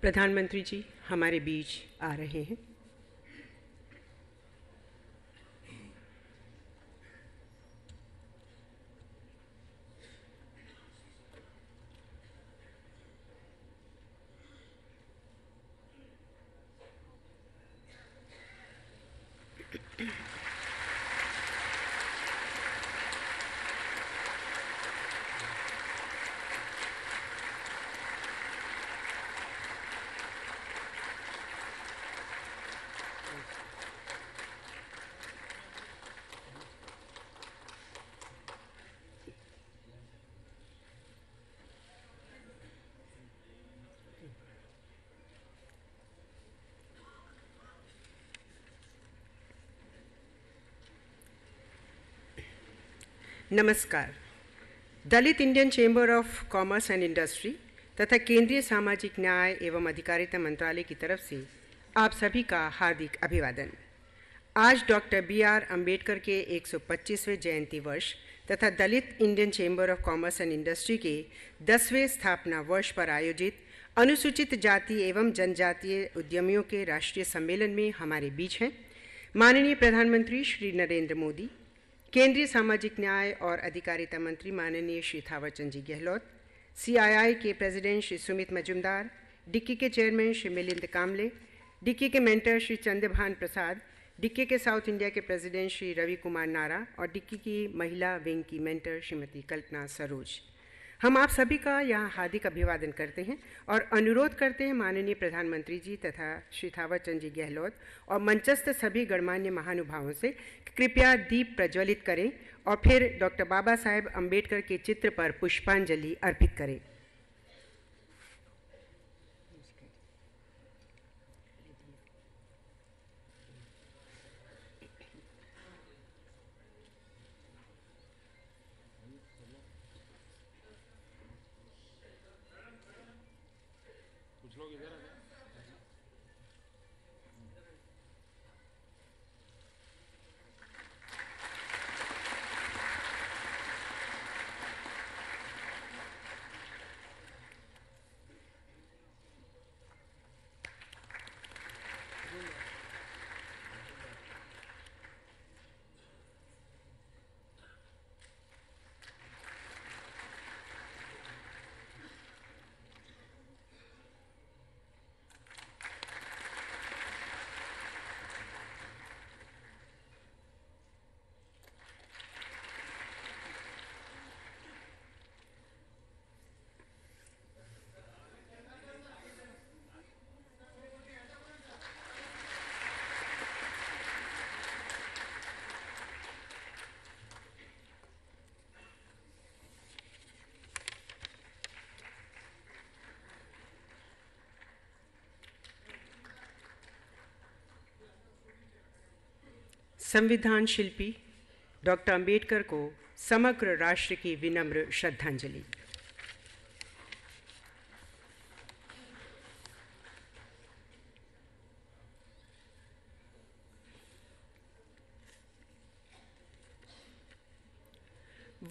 प्रधानमंत्री जी हमारे बीच आ रहे हैं नमस्कार Dalit Indian Chamber of Commerce and Industry तथा केंद्रीय सामाजिक न्याय एवं अधिकारिता मंत्रालय की तरफ से आप सभी का हार्दिक अभिवादन आज डॉक्टर बी आर अम्बेडकर के 125वें जयंती वर्ष तथा Dalit Indian Chamber of Commerce and Industry के 10वें स्थापना वर्ष पर आयोजित अनुसूचित जाति एवं जनजातीय उद्यमियों के राष्ट्रीय सम्मेलन में हमारे बीच हैं माननीय प्रधानमंत्री श्री नरेंद्र मोदी केंद्रीय सामाजिक न्याय और अधिकारिता मंत्री माननीय श्री थावरचंद जी गहलोत सीआईआई के प्रेसिडेंट श्री सुमित मजुमदार डिक्की के चेयरमैन श्री मिलिंद कामले डिक्की के मेंटर श्री चंद्रभान प्रसाद डिक्की के साउथ इंडिया के प्रेसिडेंट श्री रवि कुमार नारा और डिक्की की महिला विंग की मेंटर श्रीमती कल्पना सरोज हम आप सभी का यहाँ हार्दिक अभिवादन करते हैं और अनुरोध करते हैं माननीय प्रधानमंत्री जी तथा श्री थावरचंद जी गहलोत और मंचस्थ सभी गणमान्य महानुभावों से कृपया दीप प्रज्वलित करें और फिर डॉक्टर बाबा साहेब अम्बेडकर के चित्र पर पुष्पांजलि अर्पित करें संविधान शिल्पी डॉक्टर अंबेडकर को समग्र राष्ट्र की विनम्र श्रद्धांजलि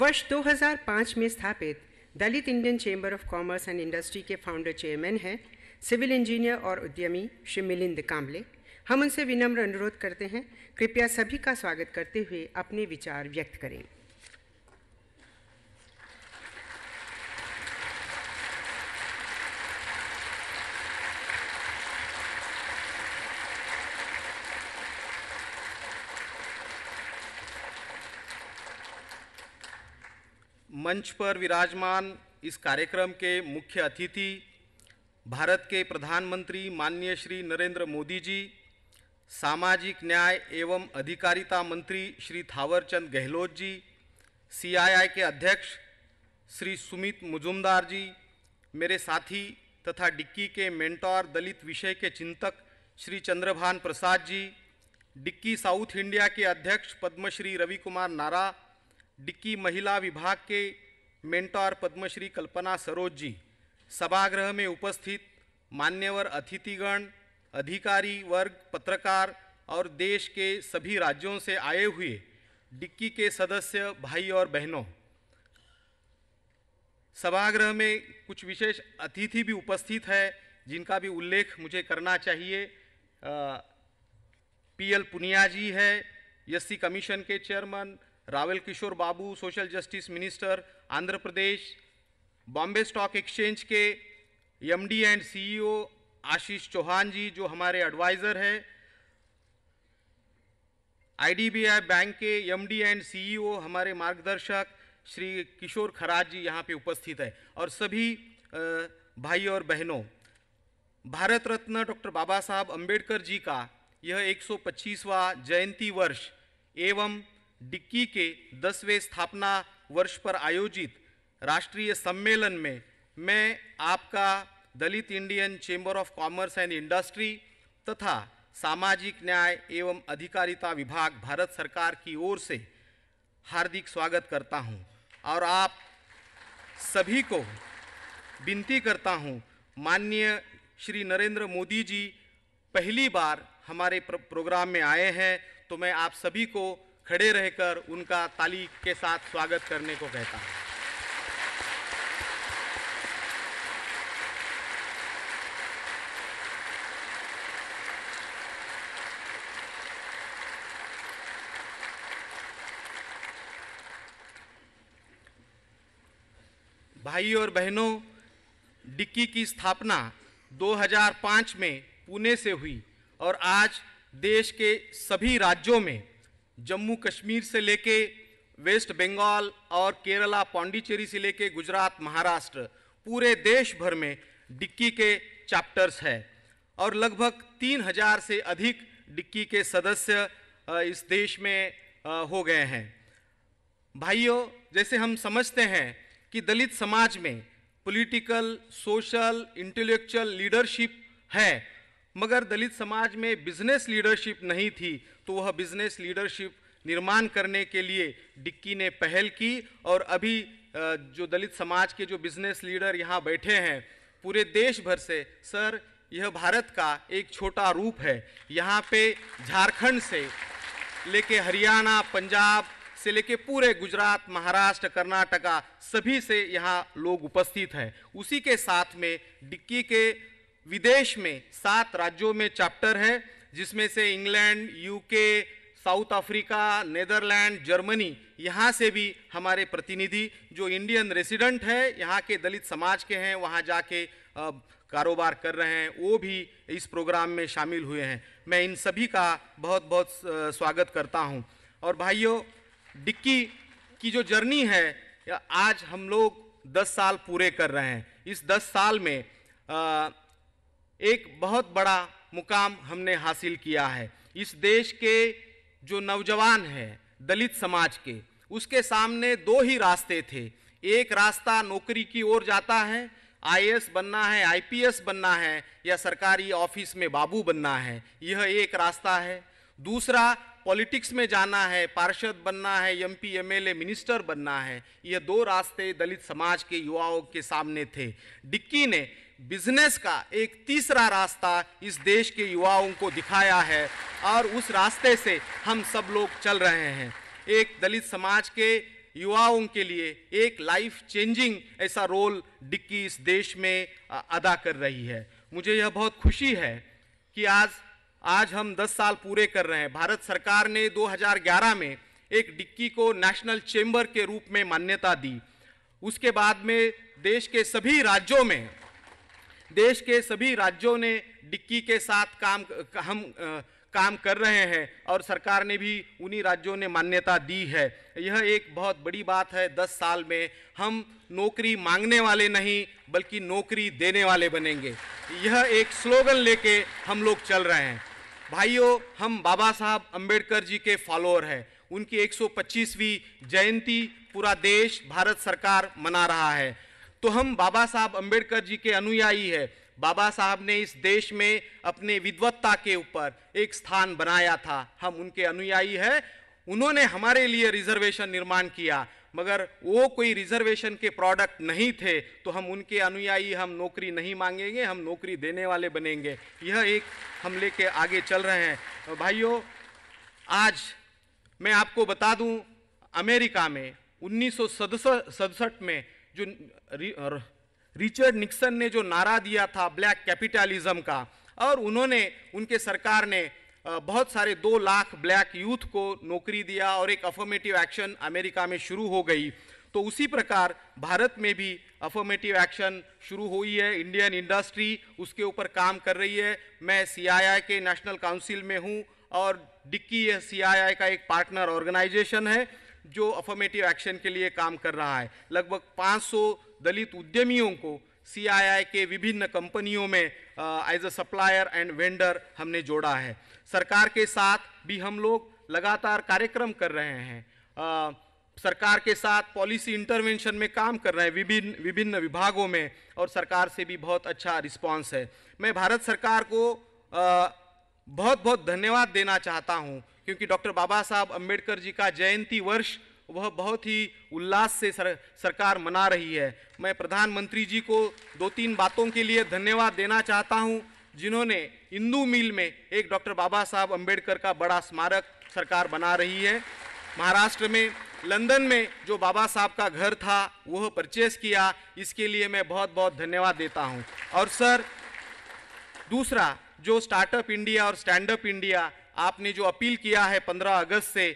वर्ष 2005 में स्थापित Dalit Indian Chamber of Commerce and Industry के फाउंडर चेयरमैन हैं सिविल इंजीनियर और उद्यमी श्री मिलिंद कांबले हम उनसे विनम्र अनुरोध करते हैं कृपया सभी का स्वागत करते हुए अपने विचार व्यक्त करें मंच पर विराजमान इस कार्यक्रम के मुख्य अतिथि भारत के प्रधानमंत्री माननीय श्री नरेंद्र मोदी जी सामाजिक न्याय एवं अधिकारिता मंत्री श्री थावरचंद गहलोत जी सीआईआई के अध्यक्ष श्री सुमित मुजुमदार जी मेरे साथी तथा डिक्की के मेंटोर दलित विषय के चिंतक श्री चंद्रभान प्रसाद जी डिक्की साउथ इंडिया के अध्यक्ष पद्मश्री रवि कुमार नारा डिक्की महिला विभाग के मेंटोर पद्मश्री कल्पना सरोज जी सभागृह में उपस्थित मान्यवर अतिथिगण अधिकारी वर्ग पत्रकार और देश के सभी राज्यों से आए हुए डिक्की के सदस्य भाई और बहनों सभागृह में कुछ विशेष अतिथि भी उपस्थित है जिनका भी उल्लेख मुझे करना चाहिए पी एल पुनिया जी है एससी कमीशन के chairman Rawal Kishore Babu social justice minister Andhra Pradesh Bombay Stock Exchange के MD and CEO Ashish Chauhan ji जो हमारे एडवाइज़र है आईडीबीआई बैंक के एमडी एंड सीईओ हमारे मार्गदर्शक श्री किशोर खराज जी यहाँ पे उपस्थित है और सभी भाई और बहनों भारत रत्न डॉक्टर बाबा साहब अम्बेडकर जी का यह 125वां जयंती वर्ष एवं डिक्की के दसवें स्थापना वर्ष पर आयोजित राष्ट्रीय सम्मेलन में मैं आपका Dalit Indian Chamber of Commerce and Industry तथा सामाजिक न्याय एवं अधिकारिता विभाग भारत सरकार की ओर से हार्दिक स्वागत करता हूं और आप सभी को विनती करता हूं माननीय श्री नरेंद्र मोदी जी पहली बार हमारे प्रोग्राम में आए हैं तो मैं आप सभी को खड़े रहकर उनका ताली के साथ स्वागत करने को कहता हूँ भाई और बहनों डिक्की की स्थापना 2005 में पुणे से हुई और आज देश के सभी राज्यों में जम्मू कश्मीर से लेके वेस्ट बंगाल और केरला पाण्डिचेरी से लेके गुजरात महाराष्ट्र पूरे देश भर में डिक्की के चैप्टर्स है और लगभग तीन हजार से अधिक डिक्की के सदस्य इस देश में हो गए हैं भाइयों जैसे हम समझते हैं कि दलित समाज में पॉलिटिकल, सोशल इंटेलेक्चुअल लीडरशिप है मगर दलित समाज में बिजनेस लीडरशिप नहीं थी तो वह बिजनेस लीडरशिप निर्माण करने के लिए डिक्की ने पहल की और अभी जो दलित समाज के जो बिजनेस लीडर यहाँ बैठे हैं पूरे देश भर से सर यह भारत का एक छोटा रूप है यहाँ पे झारखंड से लेके हरियाणा पंजाब से लेके पूरे गुजरात महाराष्ट्र कर्नाटका सभी से यहाँ लोग उपस्थित हैं उसी के साथ में डिक्की के विदेश में सात राज्यों में चैप्टर है जिसमें से England UK South Africa Netherland Germany यहाँ से भी हमारे प्रतिनिधि जो इंडियन रेसिडेंट है यहाँ के दलित समाज के हैं वहाँ जाके कारोबार कर रहे हैं वो भी इस प्रोग्राम में शामिल हुए हैं मैं इन सभी का बहुत बहुत स्वागत करता हूँ और भाइयों डिक्की की जो जर्नी है आज हम लोग 10 साल पूरे कर रहे हैं इस 10 साल में आ, एक बहुत बड़ा मुकाम हमने हासिल किया है इस देश के जो नौजवान हैं दलित समाज के उसके सामने दो ही रास्ते थे एक रास्ता नौकरी की ओर जाता है आई बनना है आईपीएस बनना है या सरकारी ऑफिस में बाबू बनना है यह एक रास्ता है दूसरा पॉलिटिक्स में जाना है पार्षद बनना है एल ए मिनिस्टर बनना है ये दो रास्ते दलित समाज के युवाओं के सामने थे डिक्की ने बिजनेस का एक तीसरा रास्ता इस देश के युवाओं को दिखाया है और उस रास्ते से हम सब लोग चल रहे हैं एक दलित समाज के युवाओं के लिए एक लाइफ चेंजिंग ऐसा रोल डिक्की इस देश में अदा कर रही है मुझे यह बहुत खुशी है कि आज आज हम 10 साल पूरे कर रहे हैं भारत सरकार ने 2011 में एक डिक्की को नेशनल चेंबर के रूप में मान्यता दी उसके बाद में देश के सभी राज्यों में देश के सभी राज्यों ने डिक्की के साथ काम हम काम कर रहे हैं और सरकार ने भी उन्हीं राज्यों ने मान्यता दी है यह एक बहुत बड़ी बात है दस साल में हम नौकरी मांगने वाले नहीं बल्कि नौकरी देने वाले बनेंगे यह एक स्लोगन लेके हम लोग चल रहे हैं भाइयों हम बाबा साहब अंबेडकर जी के फॉलोअर हैं उनकी 125वीं जयंती पूरा देश भारत सरकार मना रहा है तो हम बाबा साहब अंबेडकर जी के अनुयायी है बाबा साहब ने इस देश में अपने विद्वत्ता के ऊपर एक स्थान बनाया था हम उनके अनुयायी है उन्होंने हमारे लिए रिजर्वेशन निर्माण किया मगर वो कोई रिजर्वेशन के प्रोडक्ट नहीं थे तो हम उनके अनुयायी हम नौकरी नहीं मांगेंगे हम नौकरी देने वाले बनेंगे यह एक हम लेके आगे चल रहे हैं भाइयों आज मैं आपको बता दूं अमेरिका में उन्नीस में जो रिचर्ड निक्सन ने जो नारा दिया था ब्लैक कैपिटलिज्म का और उन्होंने उनके सरकार ने बहुत सारे दो लाख ब्लैक यूथ को नौकरी दिया और एक अफर्मेटिव एक्शन अमेरिका में शुरू हो गई तो उसी प्रकार भारत में भी अफर्मेटिव एक्शन शुरू हुई है इंडियन इंडस्ट्री उसके ऊपर काम कर रही है मैं सीआईआई के नेशनल काउंसिल में हूँ और डिक्की यह सीआईआई का एक पार्टनर ऑर्गेनाइजेशन है जो अफर्मेटिव एक्शन के लिए काम कर रहा है लगभग 500 दलित उद्यमियों को आई के विभिन्न कंपनियों में as a supplier and vendor हमने जोड़ा है सरकार के साथ भी हम लोग लगातार कार्यक्रम कर रहे हैं आ, सरकार के साथ पॉलिसी इंटरवेंशन में काम कर रहे हैं विभिन्न विभिन्न विभागों में और सरकार से भी बहुत अच्छा रिस्पांस है मैं भारत सरकार को आ, बहुत बहुत धन्यवाद देना चाहता हूं क्योंकि डॉक्टर बाबा साहब अम्बेडकर जी का जयंती वर्ष वह बहुत ही उल्लास से सर, सरकार मना रही है मैं प्रधानमंत्री जी को दो तीन बातों के लिए धन्यवाद देना चाहता हूँ जिन्होंने इंदू मिल में एक डॉक्टर बाबा साहब अम्बेडकर का बड़ा स्मारक सरकार बना रही है महाराष्ट्र में लंदन में जो बाबा साहब का घर था वह परचेस किया इसके लिए मैं बहुत बहुत धन्यवाद देता हूँ और सर दूसरा जो स्टार्टअप इंडिया और स्टैंडअप इंडिया आपने जो अपील किया है 15 अगस्त से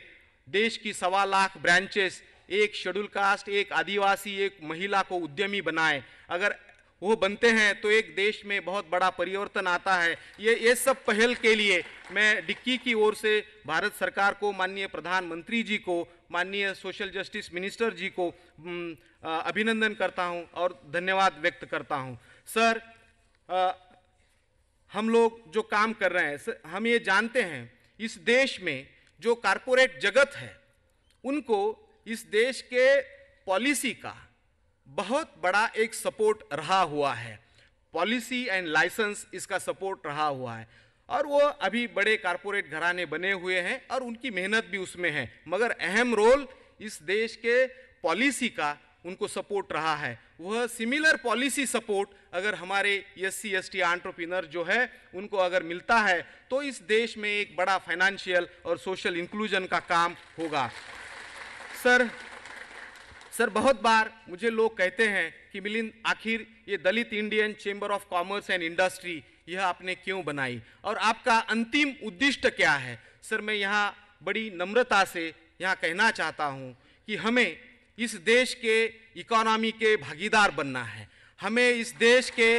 देश की सवा लाख ब्रांचेस एक शेड्यूल कास्ट एक आदिवासी एक महिला को उद्यमी बनाए अगर वो बनते हैं तो एक देश में बहुत बड़ा परिवर्तन आता है ये ये सब पहल के लिए मैं डिक्की की ओर से भारत सरकार को माननीय प्रधानमंत्री जी को माननीय सोशल जस्टिस मिनिस्टर जी को हम्म, अभिनंदन करता हूं और धन्यवाद व्यक्त करता हूं सर आ, हम लोग जो काम कर रहे हैं हम ये जानते हैं इस देश में जो कारपोरेट जगत है उनको इस देश के पॉलिसी का बहुत बड़ा एक सपोर्ट रहा हुआ है पॉलिसी एंड लाइसेंस इसका सपोर्ट रहा हुआ है और वो अभी बड़े कारपोरेट घराने बने हुए हैं और उनकी मेहनत भी उसमें है मगर अहम रोल इस देश के पॉलिसी का उनको सपोर्ट रहा है वह सिमिलर पॉलिसी सपोर्ट अगर हमारे S C S T entrepreneur जो है उनको अगर मिलता है तो इस देश में एक बड़ा फाइनेंशियल और सोशल इंक्लूजन का काम होगा सर सर बहुत बार मुझे लोग कहते हैं कि मिलिंद आखिर ये Dalit Indian Chamber of Commerce and Industry यह आपने क्यों बनाई और आपका अंतिम उद्दिष्ट क्या है सर मैं यहाँ बड़ी नम्रता से यहाँ कहना चाहता हूँ कि हमें इस देश के इकोनॉमी के भागीदार बनना है हमें इस देश के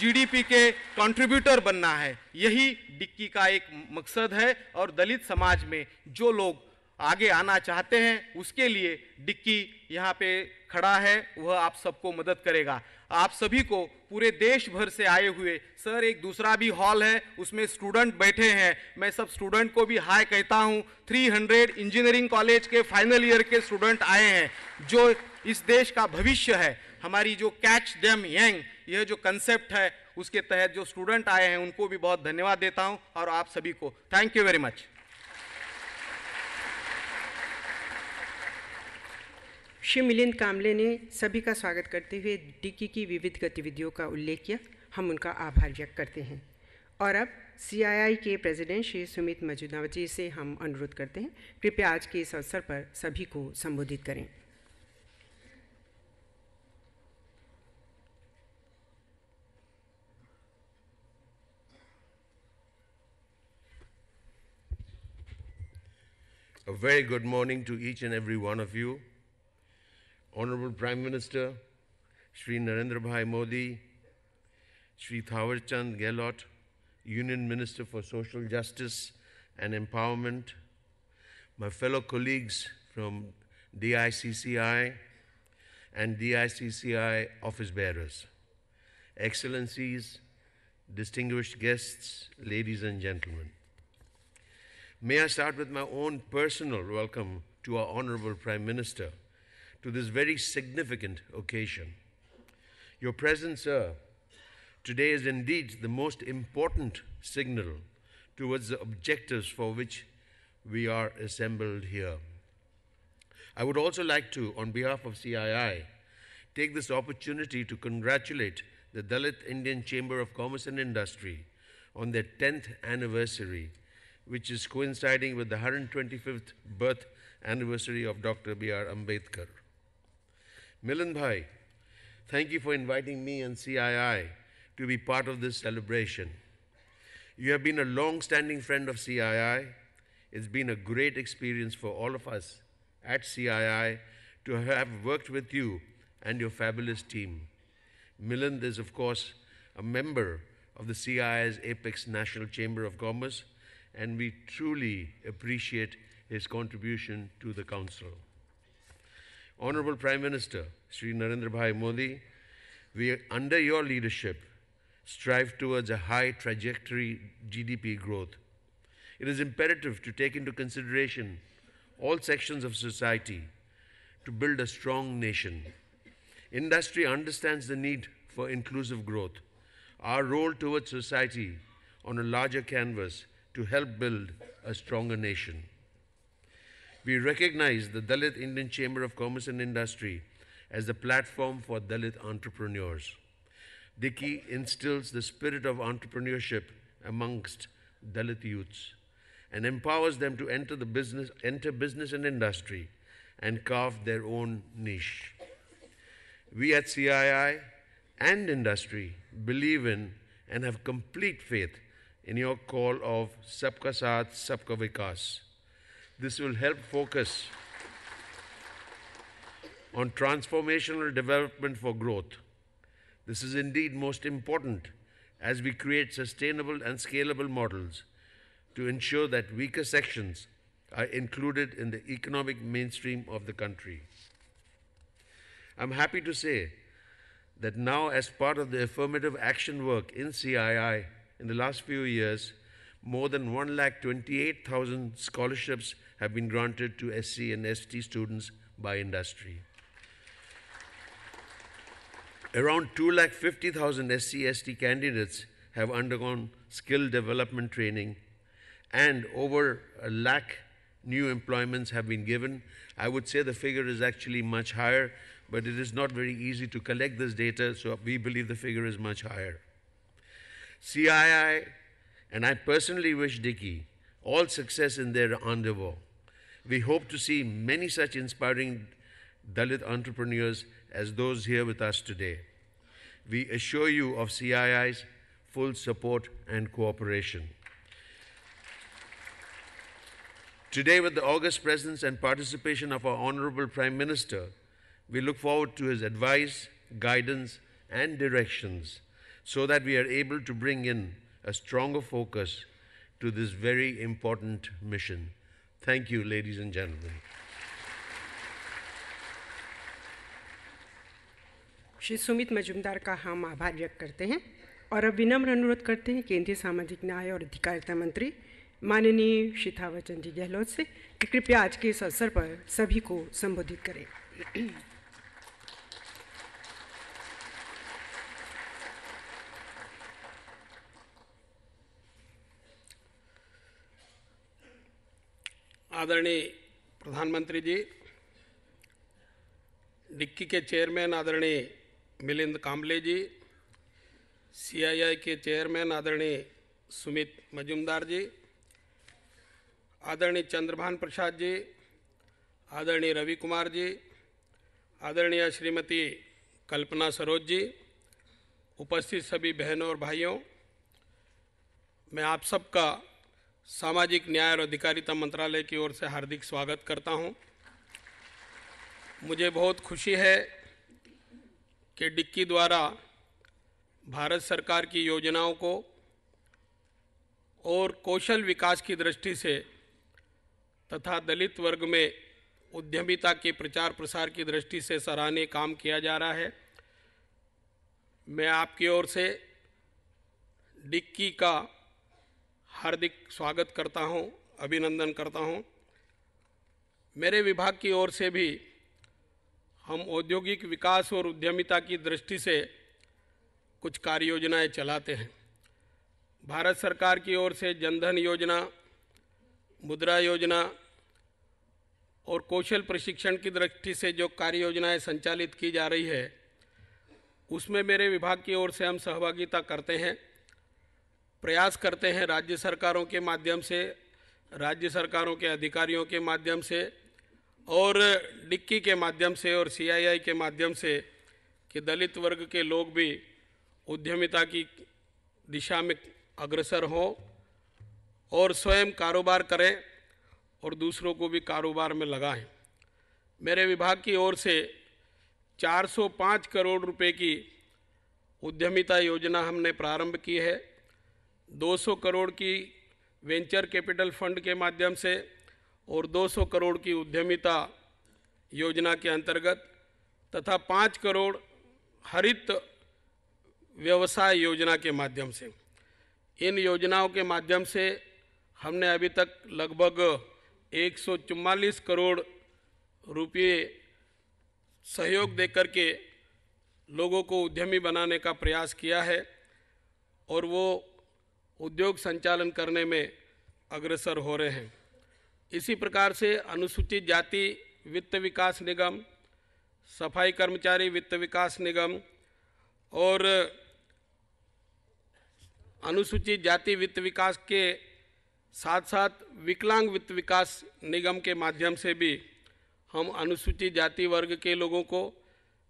जीडीपी के कंट्रीब्यूटर बनना है यही डिक्की का एक मकसद है और दलित समाज में जो लोग आगे आना चाहते हैं उसके लिए डिक्की यहाँ पे खड़ा है वह आप सबको मदद करेगा आप सभी को पूरे देश भर से आए हुए सर एक दूसरा भी हॉल है उसमें स्टूडेंट बैठे हैं मैं सब स्टूडेंट को भी हाय कहता हूँ 300 इंजीनियरिंग कॉलेज के फाइनल ईयर के स्टूडेंट आए हैं जो इस देश का भविष्य है हमारी जो कैच डेम यंग यह जो कंसेप्ट है उसके तहत जो स्टूडेंट आए हैं उनको भी बहुत धन्यवाद देता हूँ और आप सभी को thank you very much Shri Milind Kamble ने सभी का स्वागत करते हुए डिक्की की विविध गतिविधियों का उल्लेख किया हम उनका आभार व्यक्त करते हैं और अब सीआईआई के प्रेसिडेंट श्री सुमित जी से हम अनुरोध करते हैं कृपया आज के इस अवसर पर सभी को संबोधित करें A very good morning to each and every one of you. Honorable Prime Minister, Sri Narendra Bhai Modi, Sri Thawarchand Gehlot, Union Minister for Social Justice and Empowerment, my fellow colleagues from DICCI and DICCI office bearers, Excellencies, distinguished guests, ladies and gentlemen. May I start with my own personal welcome to our Honorable Prime Minister to this very significant occasion. Your presence, sir, today is indeed the most important signal towards the objectives for which we are assembled here. I would also like to, on behalf of CII, take this opportunity to congratulate the Dalit Indian Chamber of Commerce and Industry on their 10th anniversary, which is coinciding with the 125th birth anniversary of Dr. B.R. Ambedkar. Milan Bhai, thank you for inviting me and CII to be part of this celebration. You have been a long standing friend of CII. It's been a great experience for all of us at CII to have worked with you and your fabulous team. Milind is, of course, a member of the CII's Apex National Chamber of Commerce, and we truly appreciate his contribution to the Council. Honorable Prime Minister, Sri Narendra Bhai Modi, we, under your leadership, strive towards a high trajectory GDP growth. It is imperative to take into consideration all sections of society to build a strong nation. Industry understands the need for inclusive growth. Our role towards society on a larger canvas to help build a stronger nation. We recognize the Dalit Indian Chamber of Commerce and Industry as the platform for Dalit entrepreneurs. Dicky instills the spirit of entrepreneurship amongst Dalit youths and empowers them to enter the business enter business and industry and carve their own niche. We at CII and industry believe in and have complete faith in your call of Sabka Saath, Sabka Vikas. This will help focus on transformational development for growth. This is indeed most important as we create sustainable and scalable models to ensure that weaker sections are included in the economic mainstream of the country. I'm happy to say that now, as part of the affirmative action work in CII in the last few years, more than 1,28,000 scholarships have been granted to SC and ST students by industry. Around 2,50,000 SC ST candidates have undergone skill development training, and over a lakh new employments have been given. I would say the figure is actually much higher, but it is not very easy to collect this data, so we believe the figure is much higher. CII, and I personally wish Dicky all success in their endeavor. We hope to see many such inspiring Dalit entrepreneurs as those here with us today. We assure you of CII's full support and cooperation. Today, with the august presence and participation of our Honorable Prime Minister, we look forward to his advice, guidance, and directions so that we are able to bring in a stronger focus to this very important mission. Thank you, ladies and gentlemen. Shri Sumit Majumdar का हम आभार व्यक्त करते हैं और अब विनम्र अनुरोध करते हैं केंद्रीय सामाजिक न्याय और अधिकारिता मंत्री माननीय श्री थावरचंद जी गहलोत से कि कृपया आज के इस अवसर पर सभी को संबोधित करें आदरणीय प्रधानमंत्री जी डिक्की के चेयरमैन आदरणीय मिलिंद कामले जी सीआईआई के चेयरमैन आदरणीय सुमित मजुमदार जी आदरणीय चंद्रभान प्रसाद जी आदरणीय रवि कुमार जी आदरणीय श्रीमती कल्पना सरोज जी उपस्थित सभी बहनों और भाइयों मैं आप सबका सामाजिक न्याय और अधिकारिता मंत्रालय की ओर से हार्दिक स्वागत करता हूं। मुझे बहुत खुशी है कि डिक्की द्वारा भारत सरकार की योजनाओं को और कौशल विकास की दृष्टि से तथा दलित वर्ग में उद्यमिता के प्रचार प्रसार की दृष्टि से सराहनीय काम किया जा रहा है मैं आपकी ओर से डिक्की का हार्दिक स्वागत करता हूं, अभिनंदन करता हूं। मेरे विभाग की ओर से भी हम औद्योगिक विकास और उद्यमिता की दृष्टि से कुछ कार्य योजनाएँ चलाते हैं भारत सरकार की ओर से जनधन योजना मुद्रा योजना और कौशल प्रशिक्षण की दृष्टि से जो कार्य योजनाएं संचालित की जा रही है उसमें मेरे विभाग की ओर से हम सहभागिता करते हैं प्रयास करते हैं राज्य सरकारों के माध्यम से राज्य सरकारों के अधिकारियों के माध्यम से और डिक्की के माध्यम से और सीआईआई के माध्यम से कि दलित वर्ग के लोग भी उद्यमिता की दिशा में अग्रसर हों और स्वयं कारोबार करें और दूसरों को भी कारोबार में लगाएं मेरे विभाग की ओर से 405 करोड़ रुपए की उद्यमिता योजना हमने प्रारंभ की है 200 करोड़ की वेंचर कैपिटल फंड के माध्यम से और 200 करोड़ की उद्यमिता योजना के अंतर्गत तथा 5 करोड़ हरित व्यवसाय योजना के माध्यम से इन योजनाओं के माध्यम से हमने अभी तक लगभग एक करोड़ रुपये सहयोग देकर के लोगों को उद्यमी बनाने का प्रयास किया है और वो उद्योग संचालन करने में अग्रसर हो रहे हैं इसी प्रकार से अनुसूचित जाति वित्त विकास निगम सफाई कर्मचारी वित्त विकास निगम और अनुसूचित जाति वित्त विकास के साथ साथ विकलांग वित्त विकास निगम के माध्यम से भी हम अनुसूचित जाति वर्ग के लोगों को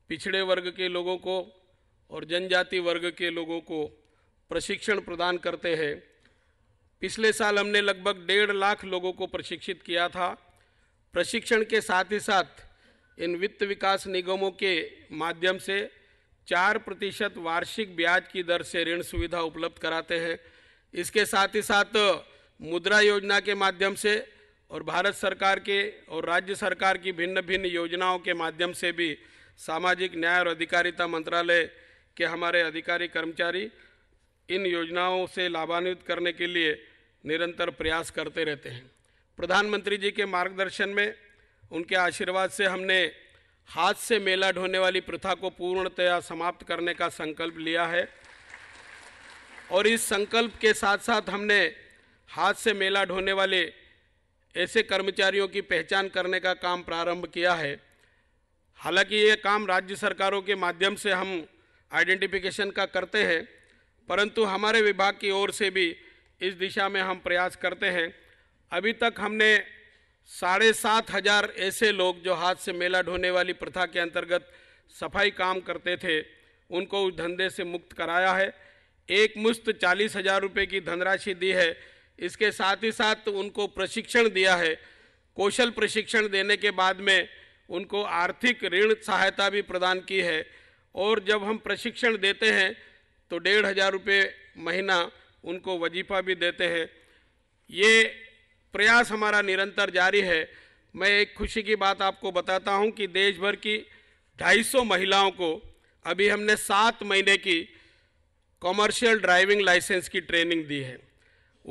पिछड़े वर्ग के लोगों को और जनजाति वर्ग के लोगों को प्रशिक्षण प्रदान करते हैं पिछले साल हमने लगभग डेढ़ लाख लोगों को प्रशिक्षित किया था प्रशिक्षण के साथ ही साथ इन वित्त विकास निगमों के माध्यम से चार प्रतिशत वार्षिक ब्याज की दर से ऋण सुविधा उपलब्ध कराते हैं इसके साथ ही साथ मुद्रा योजना के माध्यम से और भारत सरकार के और राज्य सरकार की भिन्न भिन्न योजनाओं के माध्यम से भी सामाजिक न्याय और अधिकारिता मंत्रालय के हमारे अधिकारी कर्मचारी इन योजनाओं से लाभान्वित करने के लिए निरंतर प्रयास करते रहते हैं प्रधानमंत्री जी के मार्गदर्शन में उनके आशीर्वाद से हमने हाथ से मेला ढोने वाली प्रथा को पूर्णतया समाप्त करने का संकल्प लिया है और इस संकल्प के साथ साथ हमने हाथ से मेला ढोने वाले ऐसे कर्मचारियों की पहचान करने का काम प्रारंभ किया है हालांकि ये काम राज्य सरकारों के माध्यम से हम आइडेंटिफिकेशन का करते हैं परंतु हमारे विभाग की ओर से भी इस दिशा में हम प्रयास करते हैं अभी तक हमने साढ़े सात हजार ऐसे लोग जो हाथ से मेला ढोने वाली प्रथा के अंतर्गत सफाई काम करते थे उनको उस धंधे से मुक्त कराया है एक मुश्त चालीस हजार रुपये की धनराशि दी है इसके साथ ही साथ उनको प्रशिक्षण दिया है कौशल प्रशिक्षण देने के बाद में उनको आर्थिक ऋण सहायता भी प्रदान की है और जब हम प्रशिक्षण देते हैं तो डेढ़ हज़ार रुपये महीना उनको वजीफा भी देते हैं ये प्रयास हमारा निरंतर जारी है मैं एक खुशी की बात आपको बताता हूं कि देश भर की 250 महिलाओं को अभी हमने सात महीने की कॉमर्शियल ड्राइविंग लाइसेंस की ट्रेनिंग दी है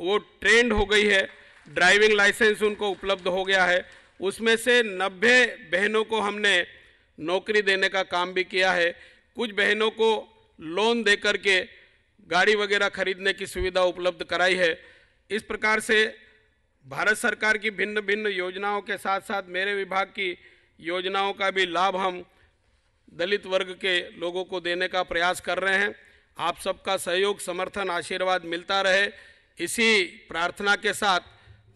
वो ट्रेंड हो गई है ड्राइविंग लाइसेंस उनको उपलब्ध हो गया है उसमें से नब्बे बहनों को हमने नौकरी देने का काम भी किया है कुछ बहनों को लोन दे करके गाड़ी वगैरह खरीदने की सुविधा उपलब्ध कराई है इस प्रकार से भारत सरकार की भिन्न भिन्न योजनाओं के साथ साथ मेरे विभाग की योजनाओं का भी लाभ हम दलित वर्ग के लोगों को देने का प्रयास कर रहे हैं आप सबका सहयोग समर्थन आशीर्वाद मिलता रहे इसी प्रार्थना के साथ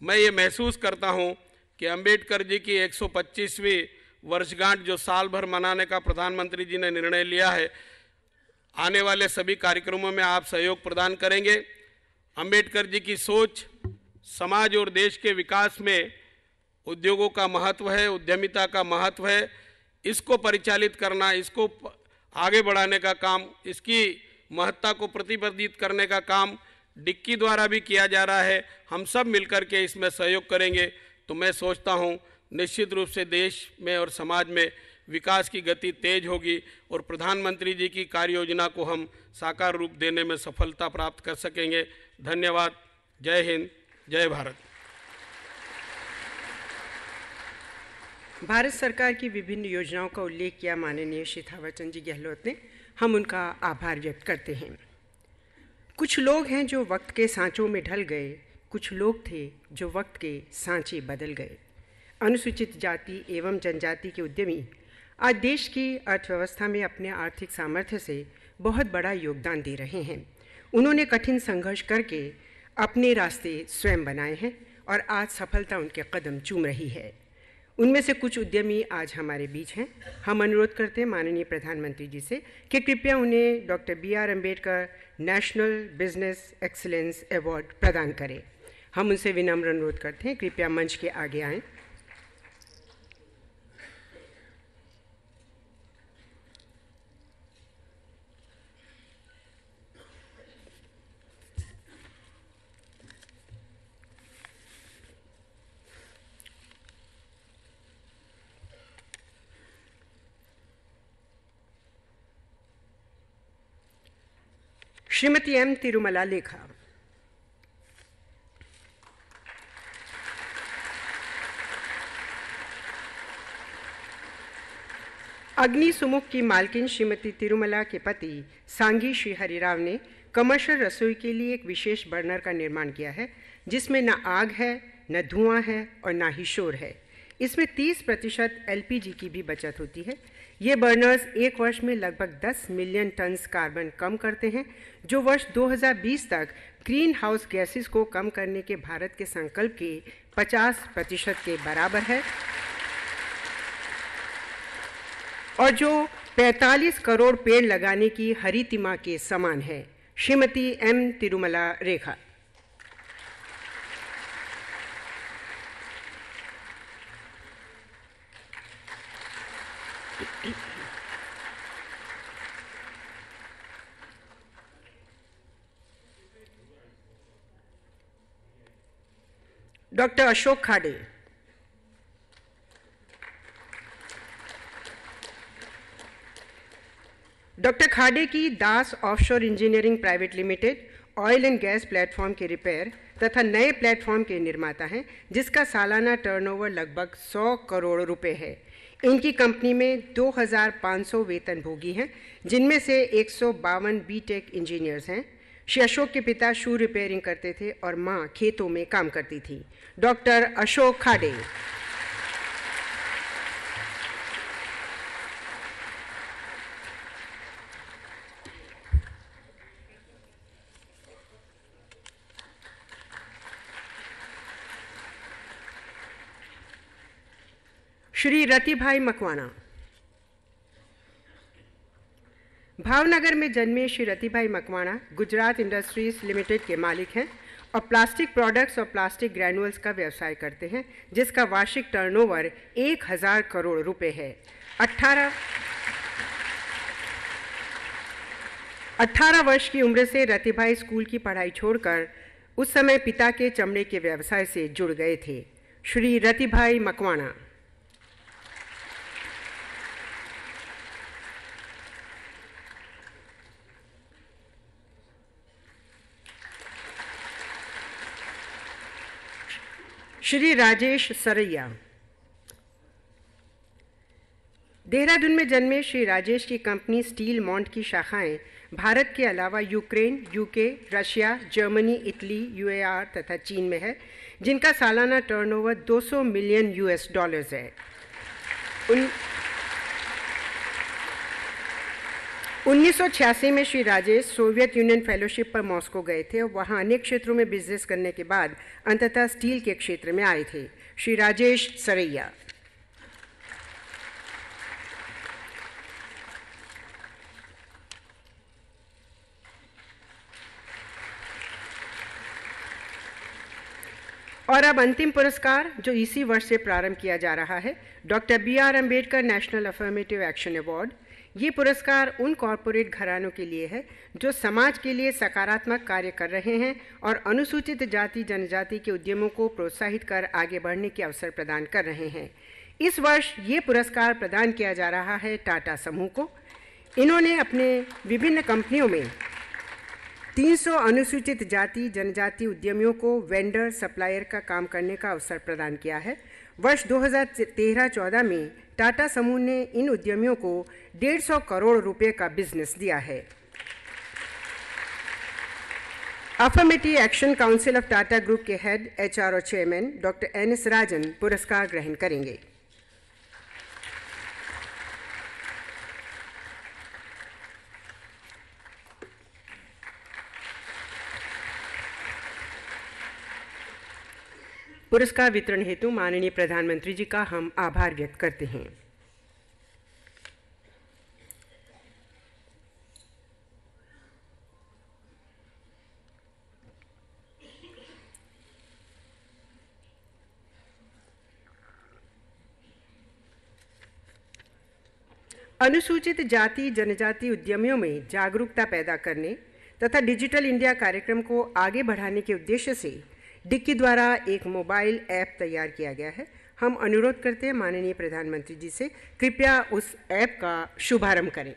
मैं ये महसूस करता हूँ कि अम्बेडकर जी की 125वीं वर्षगांठ जो साल भर मनाने का प्रधानमंत्री जी ने निर्णय लिया है आने वाले सभी कार्यक्रमों में आप सहयोग प्रदान करेंगे अंबेडकर जी की सोच समाज और देश के विकास में उद्योगों का महत्व है उद्यमिता का महत्व है इसको परिचालित करना इसको आगे बढ़ाने का काम इसकी महत्ता को प्रतिबंधित करने का काम डिक्की द्वारा भी किया जा रहा है हम सब मिलकर के इसमें सहयोग करेंगे तो मैं सोचता हूँ निश्चित रूप से देश में और समाज में विकास की गति तेज होगी और प्रधानमंत्री जी की कार्य योजना को हम साकार रूप देने में सफलता प्राप्त कर सकेंगे धन्यवाद जय हिंद जय भारत भारत सरकार की विभिन्न योजनाओं का उल्लेख किया माननीय श्री थावरचंद जी गहलोत ने हम उनका आभार व्यक्त करते हैं कुछ लोग हैं जो वक्त के सांचों में ढल गए कुछ लोग थे जो वक्त के सांचे बदल गए अनुसूचित जाति एवं जनजाति के उद्यमी आज देश की अर्थव्यवस्था में अपने आर्थिक सामर्थ्य से बहुत बड़ा योगदान दे रहे हैं उन्होंने कठिन संघर्ष करके अपने रास्ते स्वयं बनाए हैं और आज सफलता उनके कदम चूम रही है उनमें से कुछ उद्यमी आज हमारे बीच हैं हम अनुरोध करते हैं माननीय प्रधानमंत्री जी से कि कृपया उन्हें doctor B R Ambedkar National Business Excellence Award प्रदान करें हम उनसे विनम्र अनुरोध करते हैं कृपया मंच के आगे आएँ श्रीमती एम तिरुमला लेखा अग्नि सुमुख की मालकिन श्रीमती तिरुमला के पति सांगी श्री हरिराव ने कमर्शियल रसोई के लिए एक विशेष बर्नर का निर्माण किया है जिसमें न आग है न धुआं है और ना ही शोर है इसमें 30 प्रतिशत एल की भी बचत होती है ये बर्नर्स एक वर्ष में लगभग 10 मिलियन टन्स कार्बन कम करते हैं जो वर्ष 2020 तक ग्रीन हाउस गैसेस को कम करने के भारत के संकल्प के 50 प्रतिशत के बराबर है और जो 45 करोड़ पेड़ लगाने की हरितिमा के समान है Shrimati M Tirumala Rekha doctor Ashok Khade doctor Khade की Das offshore engineering private limited oil and gas platform के रिपेयर तथा नए प्लेटफॉर्म के निर्माता हैं जिसका सालाना टर्नओवर लगभग 100 करोड़ रुपए है इनकी कंपनी में 2,500 वेतनभोगी हैं जिनमें से एक सौ बावन बी टेक इंजीनियर्स हैं श्री अशोक के पिता शू रिपेयरिंग करते थे और माँ खेतों में काम करती थी डॉक्टर अशोक खाडे श्री रति भाई मकवाना भावनगर में जन्मे श्री रति भाई मकवाना गुजरात इंडस्ट्रीज लिमिटेड के मालिक हैं और प्लास्टिक प्रोडक्ट्स और प्लास्टिक ग्रैनुअल्स का व्यवसाय करते हैं जिसका वार्षिक टर्नओवर एक हज़ार करोड़ रुपए है अट्ठारह अट्ठारह वर्ष की उम्र से रतिभाई स्कूल की पढ़ाई छोड़कर उस समय पिता के चमड़े के व्यवसाय से जुड़ गए थे श्री रति भाई मकवाना श्री राजेश सरैया देहरादून में जन्मे श्री राजेश की कंपनी स्टील मॉन्ट की शाखाएं भारत के अलावा Ukraine UK Russia Germany Italy UAR तथा चीन में है जिनका सालाना टर्नओवर 200 मिलियन यूएस डॉलर्स है उन 1986 में Shri Rajesh Soviet Union fellowship पर मॉस्को गए थे और वहाँ अनेक क्षेत्रों में बिजनेस करने के बाद अंततः स्टील के क्षेत्र में आए थे श्री राजेश सरैया और अब अंतिम पुरस्कार जो इसी वर्ष से प्रारंभ किया जा रहा है doctor B R Ambedkar National Affirmative Action Award ये पुरस्कार उन कॉरपोरेट घरानों के लिए है जो समाज के लिए सकारात्मक कार्य कर रहे हैं और अनुसूचित जाति जनजाति के उद्यमों को प्रोत्साहित कर आगे बढ़ने के अवसर प्रदान कर रहे हैं इस वर्ष ये पुरस्कार प्रदान किया जा रहा है टाटा समूह को इन्होंने अपने विभिन्न कंपनियों में 300 अनुसूचित जाति जनजाति उद्यमियों को वेंडर सप्लायर का काम करने का अवसर प्रदान किया है वर्ष 2013-14 में टाटा समूह ने इन उद्यमियों को डेढ़ सौ करोड़ रुपए का बिजनेस दिया है affirmative action council of Tata group के हेड आर ओ chairman doctor N S Rajan पुरस्कार ग्रहण करेंगे पुरस्कार वितरण हेतु माननीय प्रधानमंत्री जी का हम आभार व्यक्त करते हैं अनुसूचित जाति जनजाति उद्यमियों में जागरूकता पैदा करने तथा डिजिटल इंडिया कार्यक्रम को आगे बढ़ाने के उद्देश्य से डिक्की द्वारा एक मोबाइल ऐप तैयार किया गया है हम अनुरोध करते हैं माननीय प्रधानमंत्री जी से कृपया उस ऐप का शुभारंभ करें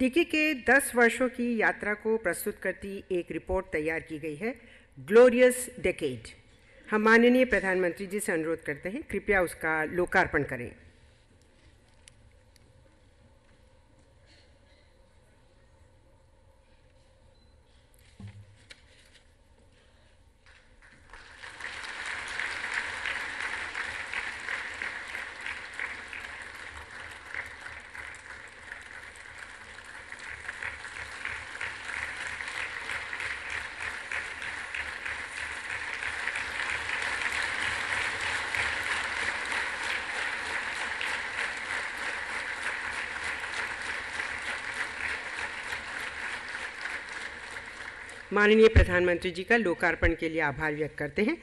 डिकी के 10 वर्षों की यात्रा को प्रस्तुत करती एक रिपोर्ट तैयार की गई है ग्लोरियस डेकेड हम माननीय प्रधानमंत्री जी से अनुरोध करते हैं कृपया उसका लोकार्पण करें माननीय प्रधानमंत्री जी का लोकार्पण के लिए आभार व्यक्त करते हैं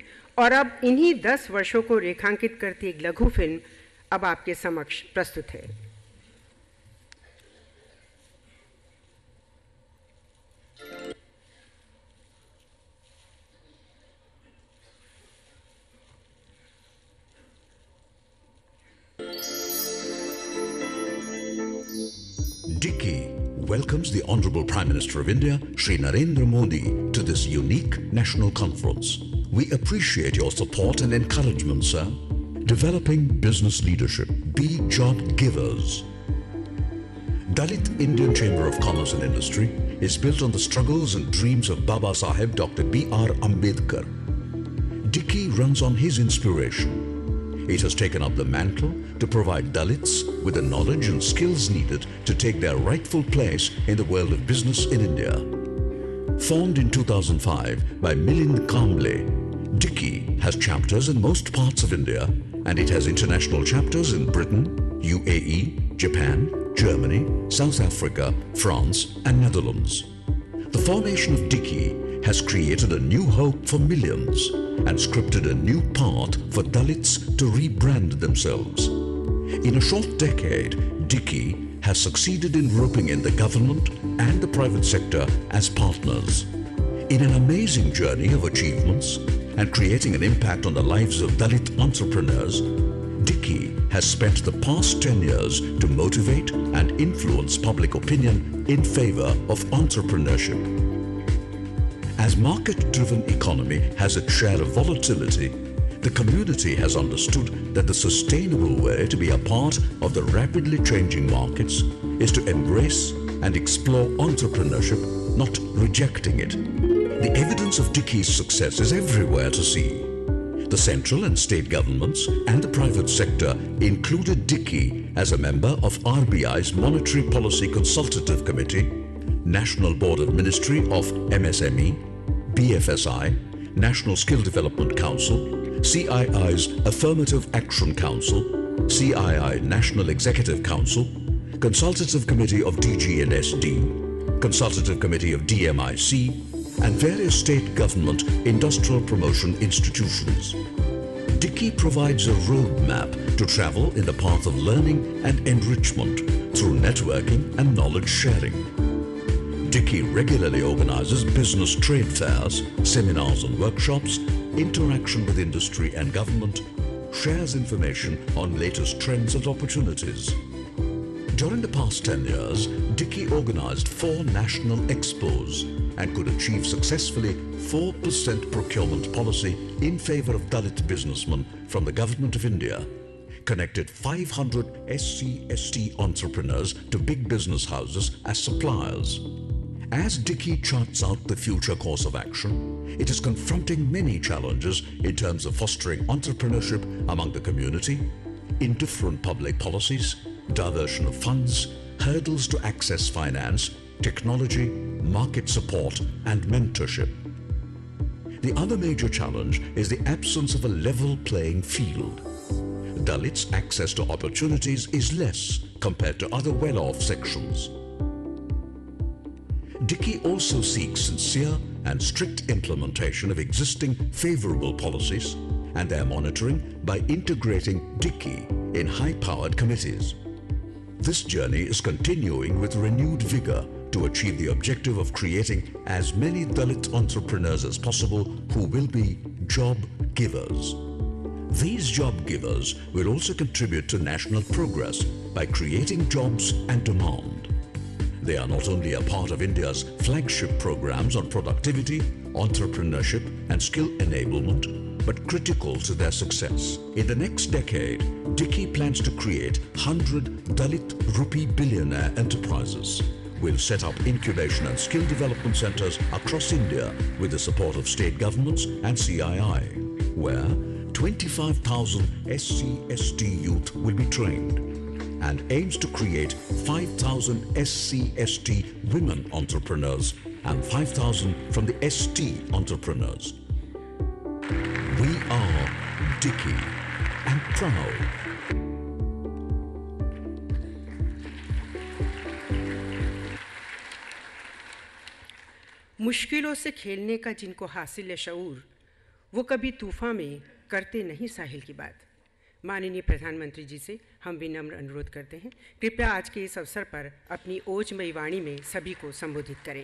और अब इन्हीं दस वर्षों को रेखांकित करती एक लघु फिल्म अब आपके समक्ष प्रस्तुत है Honorable Prime Minister of India, Sri Narendra Modi, to this unique national conference. We appreciate your support and encouragement, sir. Developing business leadership. Be job givers. Dalit Indian Chamber of Commerce and Industry is built on the struggles and dreams of Baba Sahib Dr. B.R. Ambedkar. Dickey runs on his inspiration it has taken up the mantle to provide Dalits with the knowledge and skills needed to take their rightful place in the world of business in India. Formed in 2005 by Milind Kamble, Dicky has chapters in most parts of India and it has international chapters in Britain, UAE, Japan, Germany, South Africa, France and Netherlands. The formation of Dickey has created a new hope for millions and scripted a new path for Dalits to rebrand themselves. In a short decade, Dickey has succeeded in roping in the government and the private sector as partners. In an amazing journey of achievements and creating an impact on the lives of Dalit entrepreneurs, Dickey has spent the past 10 years to motivate and influence public opinion in favor of entrepreneurship. As market-driven economy has its share of volatility, the community has understood that the sustainable way to be a part of the rapidly changing markets is to embrace and explore entrepreneurship, not rejecting it. The evidence of Dickey's success is everywhere to see. The central and state governments and the private sector included Dickey as a member of RBI's Monetary Policy Consultative Committee, National Board of Ministry of MSME, BFSI, National Skill Development Council, CII's Affirmative Action Council, CII National Executive Council, Consultative Committee of DGNSD, Consultative Committee of DMIC, and various state government industrial promotion institutions. Dickey provides a roadmap to travel in the path of learning and enrichment through networking and knowledge sharing. Dickey regularly organizes business trade fairs, seminars and workshops, interaction with industry and government, shares information on latest trends and opportunities. During the past 10 years, Dickey organized four national expos and could achieve successfully 4% procurement policy in favor of Dalit businessmen from the Government of India, connected 500 SCST entrepreneurs to big business houses as suppliers. As Dickey charts out the future course of action, it is confronting many challenges in terms of fostering entrepreneurship among the community, indifferent public policies, diversion of funds, hurdles to access finance, technology, market support and mentorship. The other major challenge is the absence of a level playing field. Dalits' access to opportunities is less compared to other well-off sections. Dickey also seeks sincere and strict implementation of existing favorable policies and their monitoring by integrating Dickey in high-powered committees. This journey is continuing with renewed vigor to achieve the objective of creating as many Dalit entrepreneurs as possible who will be job givers. These job givers will also contribute to national progress by creating jobs and demand. They are not only a part of India's flagship programs on productivity, entrepreneurship and skill enablement, but critical to their success. In the next decade, Dickey plans to create 100 Dalit Rupee billionaire enterprises. We'll set up incubation and skill development centers across India with the support of state governments and CII, where 25,000 SCSD youth will be trained and aims to create 5,000 SCST women entrepreneurs and 5,000 from the ST entrepreneurs. We are Dicky and proud. मुश्किलों से खेलने का जिनको हासिल है शूर वो कभी तूफान में करते नहीं साहिल की बात माननीय प्रधानमंत्री जी से हम विनम्र अनुरोध करते हैं कृपया आज के इस अवसर पर अपनी ओजमयी वाणी में सभी को संबोधित करें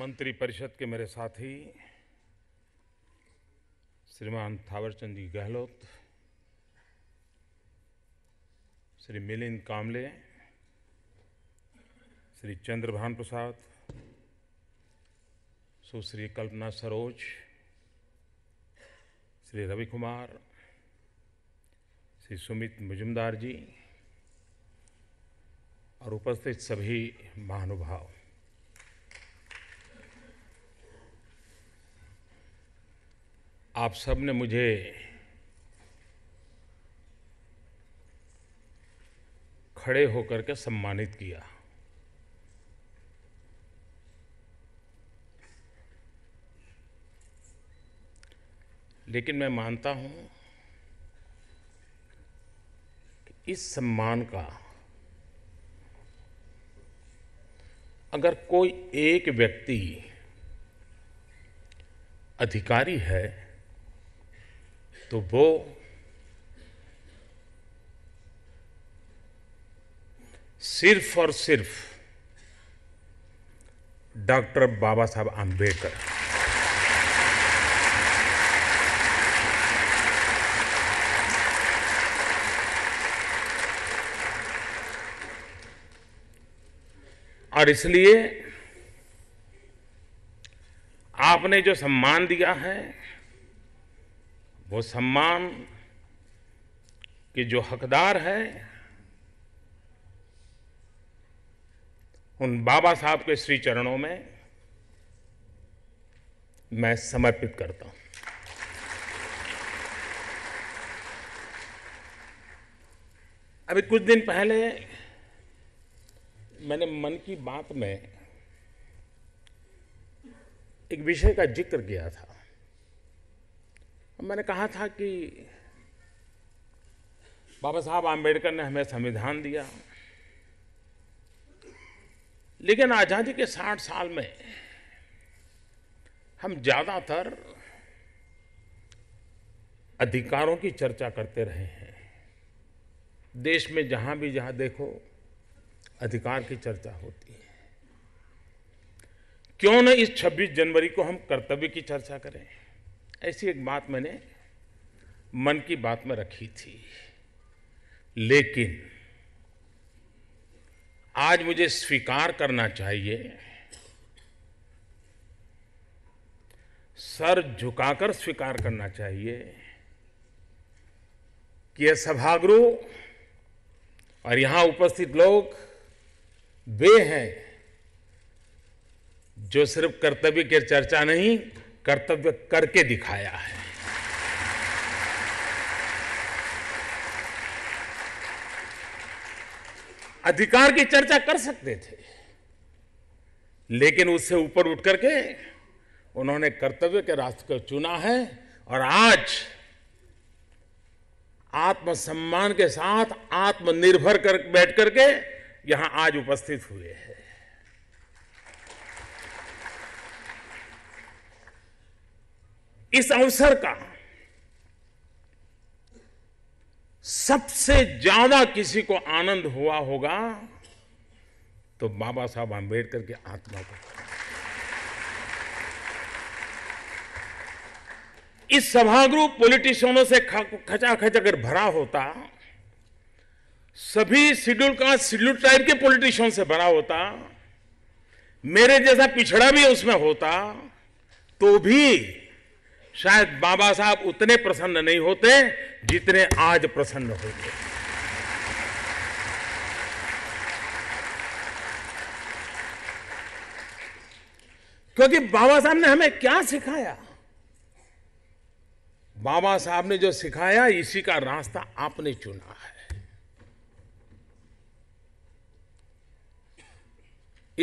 मंत्रिपरिषद के मेरे साथी श्रीमान थावरचंद जी गहलोत श्री मिलिंद कामले श्री चंद्रभान प्रसाद सुश्री कल्पना सरोज श्री रवि कुमार श्री सुमित मुजुमदार जी और उपस्थित सभी महानुभाव आप सब ने मुझे खड़े होकर के सम्मानित किया लेकिन मैं मानता हूं कि इस सम्मान का अगर कोई एक व्यक्ति अधिकारी है तो वो सिर्फ और सिर्फ डॉक्टर बाबा साहब आम्बेडकर और इसलिए आपने जो सम्मान दिया है वो सम्मान के जो हकदार है उन बाबा साहब के श्री चरणों में मैं समर्पित करता हूं अभी कुछ दिन पहले मैंने मन की बात में एक विषय का जिक्र किया था मैंने कहा था कि बाबा साहब आम्बेडकर ने हमें संविधान दिया लेकिन आज़ादी के साठ साल में हम ज़्यादातर अधिकारों की चर्चा करते रहे हैं देश में जहां भी जहां देखो अधिकार की चर्चा होती है क्यों न इस 26 जनवरी को हम कर्तव्य की चर्चा करें ऐसी एक बात मैंने मन की बात में रखी थी लेकिन आज मुझे स्वीकार करना चाहिए सर झुकाकर स्वीकार करना चाहिए कि यह सभागृह और यहां उपस्थित लोग वे हैं जो सिर्फ कर्तव्य की चर्चा नहीं कर्तव्य करके दिखाया है अधिकार की चर्चा कर सकते थे लेकिन उससे ऊपर उठ करके उन्होंने कर्तव्य के रास्ते को चुना है और आज आत्मसम्मान के साथ आत्मनिर्भर कर बैठ करके यहां आज उपस्थित हुए हैं इस अवसर का सबसे ज्यादा किसी को आनंद हुआ होगा तो बाबा साहब आंबेडकर की आत्मा को इस सभागृह पॉलिटिशियनों से खचा खच अगर भरा होता सभी शेड्यूल का शेड्यूल ट्राइब के पॉलिटिशियन से भरा होता मेरे जैसा पिछड़ा भी उसमें होता तो भी शायद बाबा साहब उतने प्रसन्न नहीं होते जितने आज प्रसन्न होते क्योंकि बाबा साहब ने हमें क्या सिखाया बाबा साहब ने जो सिखाया इसी का रास्ता आपने चुना है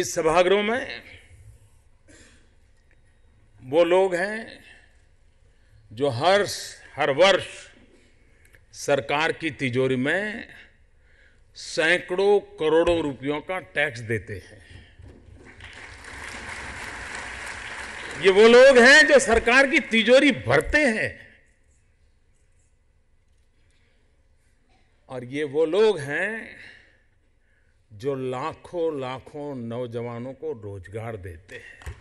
इस सभागृह में वो लोग हैं जो हर हर वर्ष सरकार की तिजोरी में सैकड़ों करोड़ों रुपयों का टैक्स देते हैं ये वो लोग हैं जो सरकार की तिजोरी भरते हैं और ये वो लोग हैं जो लाखों लाखों नौजवानों को रोजगार देते हैं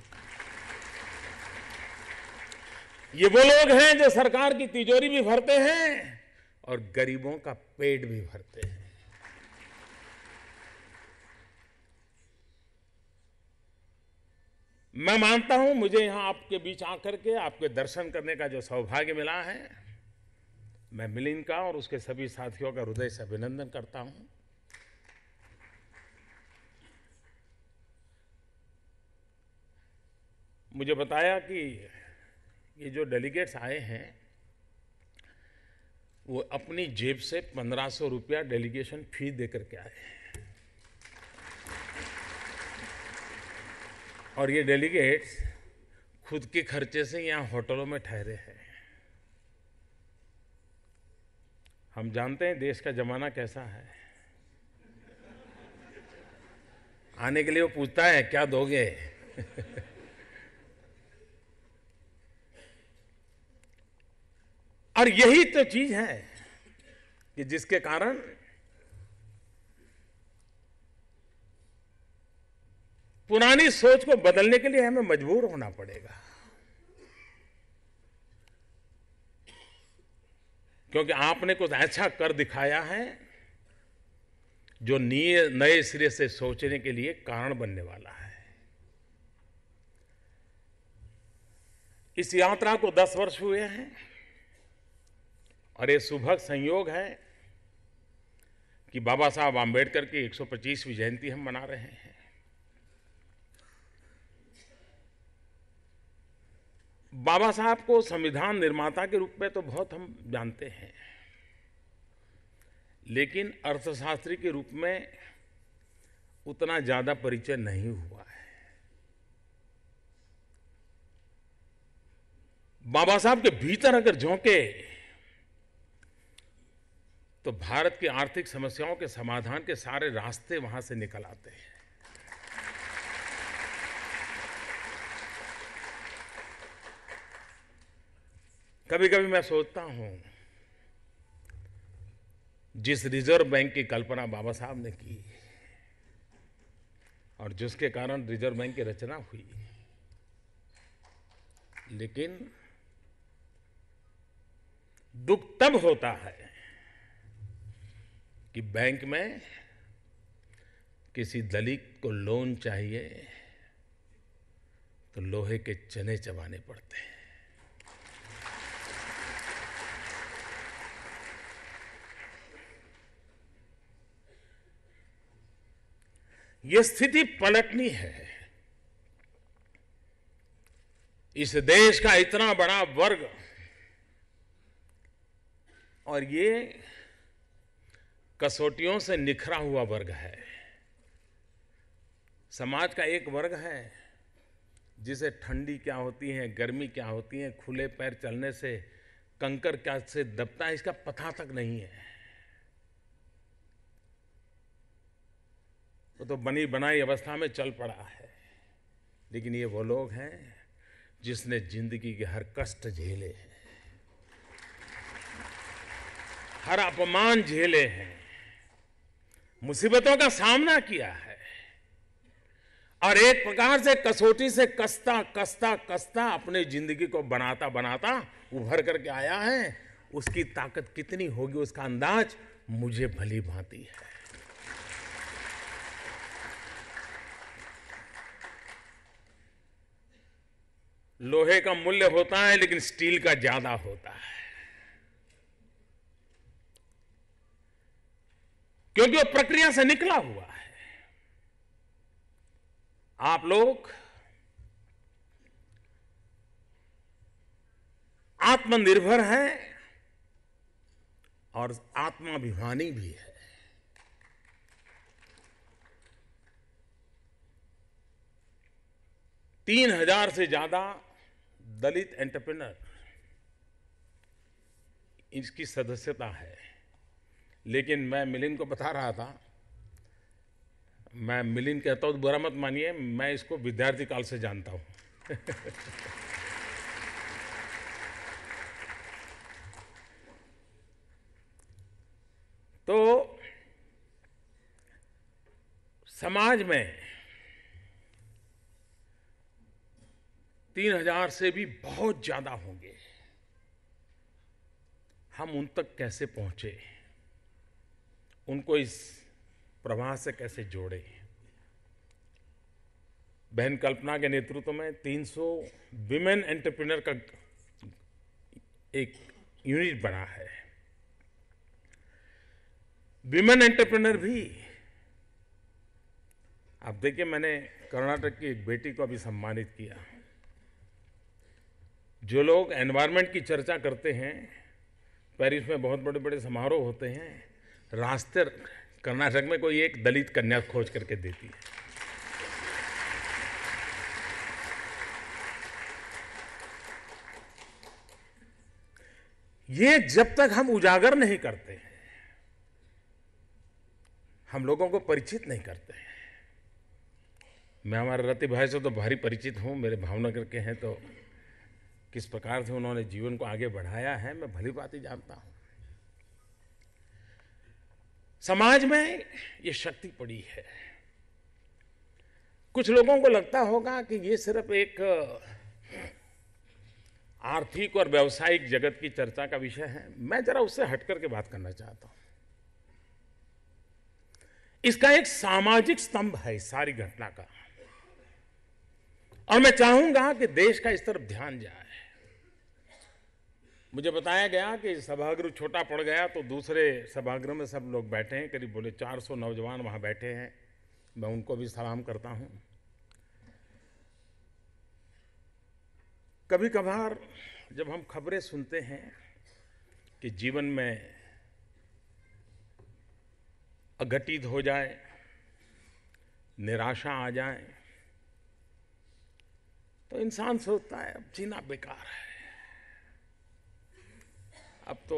ये वो लोग हैं जो सरकार की तिजोरी भी भरते हैं और गरीबों का पेट भी भरते हैं मैं मानता हूं मुझे यहां आपके बीच आकर के आपके दर्शन करने का जो सौभाग्य मिला है मैं मिलिंद का और उसके सभी साथियों का हृदय से अभिनंदन करता हूं मुझे बताया कि ये जो डेलीगेट्स आए हैं वो अपनी जेब से पंद्रह सौ रुपया डेलीगेशन फी दे करके आए हैं और ये डेलीगेट्स खुद के खर्चे से यहाँ होटलों में ठहरे हैं हम जानते हैं देश का ज़माना कैसा है आने के लिए वो पूछता है क्या दोगे और यही तो चीज है कि जिसके कारण पुरानी सोच को बदलने के लिए हमें मजबूर होना पड़ेगा क्योंकि आपने कुछ ऐसा कर दिखाया है जो नए नए सिरे से सोचने के लिए कारण बनने वाला है इस यात्रा को दस वर्ष हुए हैं और ये सुभग संयोग है कि बाबा साहब आम्बेडकर की 125वीं जयंती हम मना रहे हैं बाबा साहब को संविधान निर्माता के रूप में तो बहुत हम जानते हैं लेकिन अर्थशास्त्री के रूप में उतना ज़्यादा परिचय नहीं हुआ है बाबा साहब के भीतर अगर झोंके तो भारत की आर्थिक समस्याओं के समाधान के सारे रास्ते वहां से निकल आते हैं कभी कभी मैं सोचता हूं जिस रिजर्व बैंक की कल्पना बाबा साहब ने की और जिसके कारण रिजर्व बैंक की रचना हुई लेकिन दुख तब होता है कि बैंक में किसी दलित को लोन चाहिए तो लोहे के चने चबाने पड़ते हैं ये स्थिति पलटनी है इस देश का इतना बड़ा वर्ग और ये कसौटियों से निखरा हुआ वर्ग है समाज का एक वर्ग है जिसे ठंडी क्या होती है गर्मी क्या होती है खुले पैर चलने से कंकर क्या से दबता है इसका पता तक नहीं है वो तो बनी बनाई अवस्था में चल पड़ा है लेकिन ये वो लोग हैं जिसने जिंदगी के हर कष्ट झेले हैं हर अपमान झेले हैं मुसीबतों का सामना किया है और एक प्रकार से कसौटी से कसता कसता कसता अपने जिंदगी को बनाता बनाता उभर करके आया है उसकी ताकत कितनी होगी उसका अंदाज मुझे भली भांति है लोहे का मूल्य होता है लेकिन स्टील का ज्यादा होता है क्योंकि वो प्रक्रिया से निकला हुआ है आप लोग आत्मनिर्भर हैं और आत्माभिमानी भी है तीन हजार से ज्यादा दलित एंटरप्रेनर इसकी सदस्यता है लेकिन मैं मिलिन को बता रहा था मैं मिलिन कहता हूँ तो बुरा मत मानिए मैं इसको विद्यार्थी काल से जानता हूँ तो समाज में तीन हजार से भी बहुत ज्यादा होंगे हम उन तक कैसे पहुंचे उनको इस प्रवाह से कैसे जोड़े बहन कल्पना के नेतृत्व में 300 विमेन एंटरप्रिनर का एक यूनिट बना है विमेन एंटरप्रिनर भी आप देखिए मैंने कर्नाटक की एक बेटी को अभी सम्मानित किया जो लोग एनवायरनमेंट की चर्चा करते हैं पेरिस में बहुत बड़े बड़े समारोह होते हैं रास्ते कर्नाटक में कोई एक दलित कन्या खोज करके देती है ये जब तक हम उजागर नहीं करते हैं हम लोगों को परिचित नहीं करते हैं मैं हमारे रति भाई से तो भारी परिचित हूँ मेरे भावनगर के हैं तो किस प्रकार से उन्होंने जीवन को आगे बढ़ाया है मैं भली बात ही जानता हूँ समाज में ये शक्ति पड़ी है कुछ लोगों को लगता होगा कि ये सिर्फ एक आर्थिक और व्यावसायिक जगत की चर्चा का विषय है मैं जरा उससे हटकर के बात करना चाहता हूं इसका एक सामाजिक स्तंभ है सारी घटना का और मैं चाहूंगा कि देश का इस तरफ ध्यान जाए मुझे बताया गया कि सभागृह छोटा पड़ गया तो दूसरे सभागृह में सब लोग बैठे हैं करीब बोले 400 नौजवान वहाँ बैठे हैं मैं उनको भी सलाम करता हूँ कभी कभार जब हम खबरें सुनते हैं कि जीवन में अघटित हो जाए निराशा आ जाए तो इंसान सोचता है अब जीना बेकार है अब तो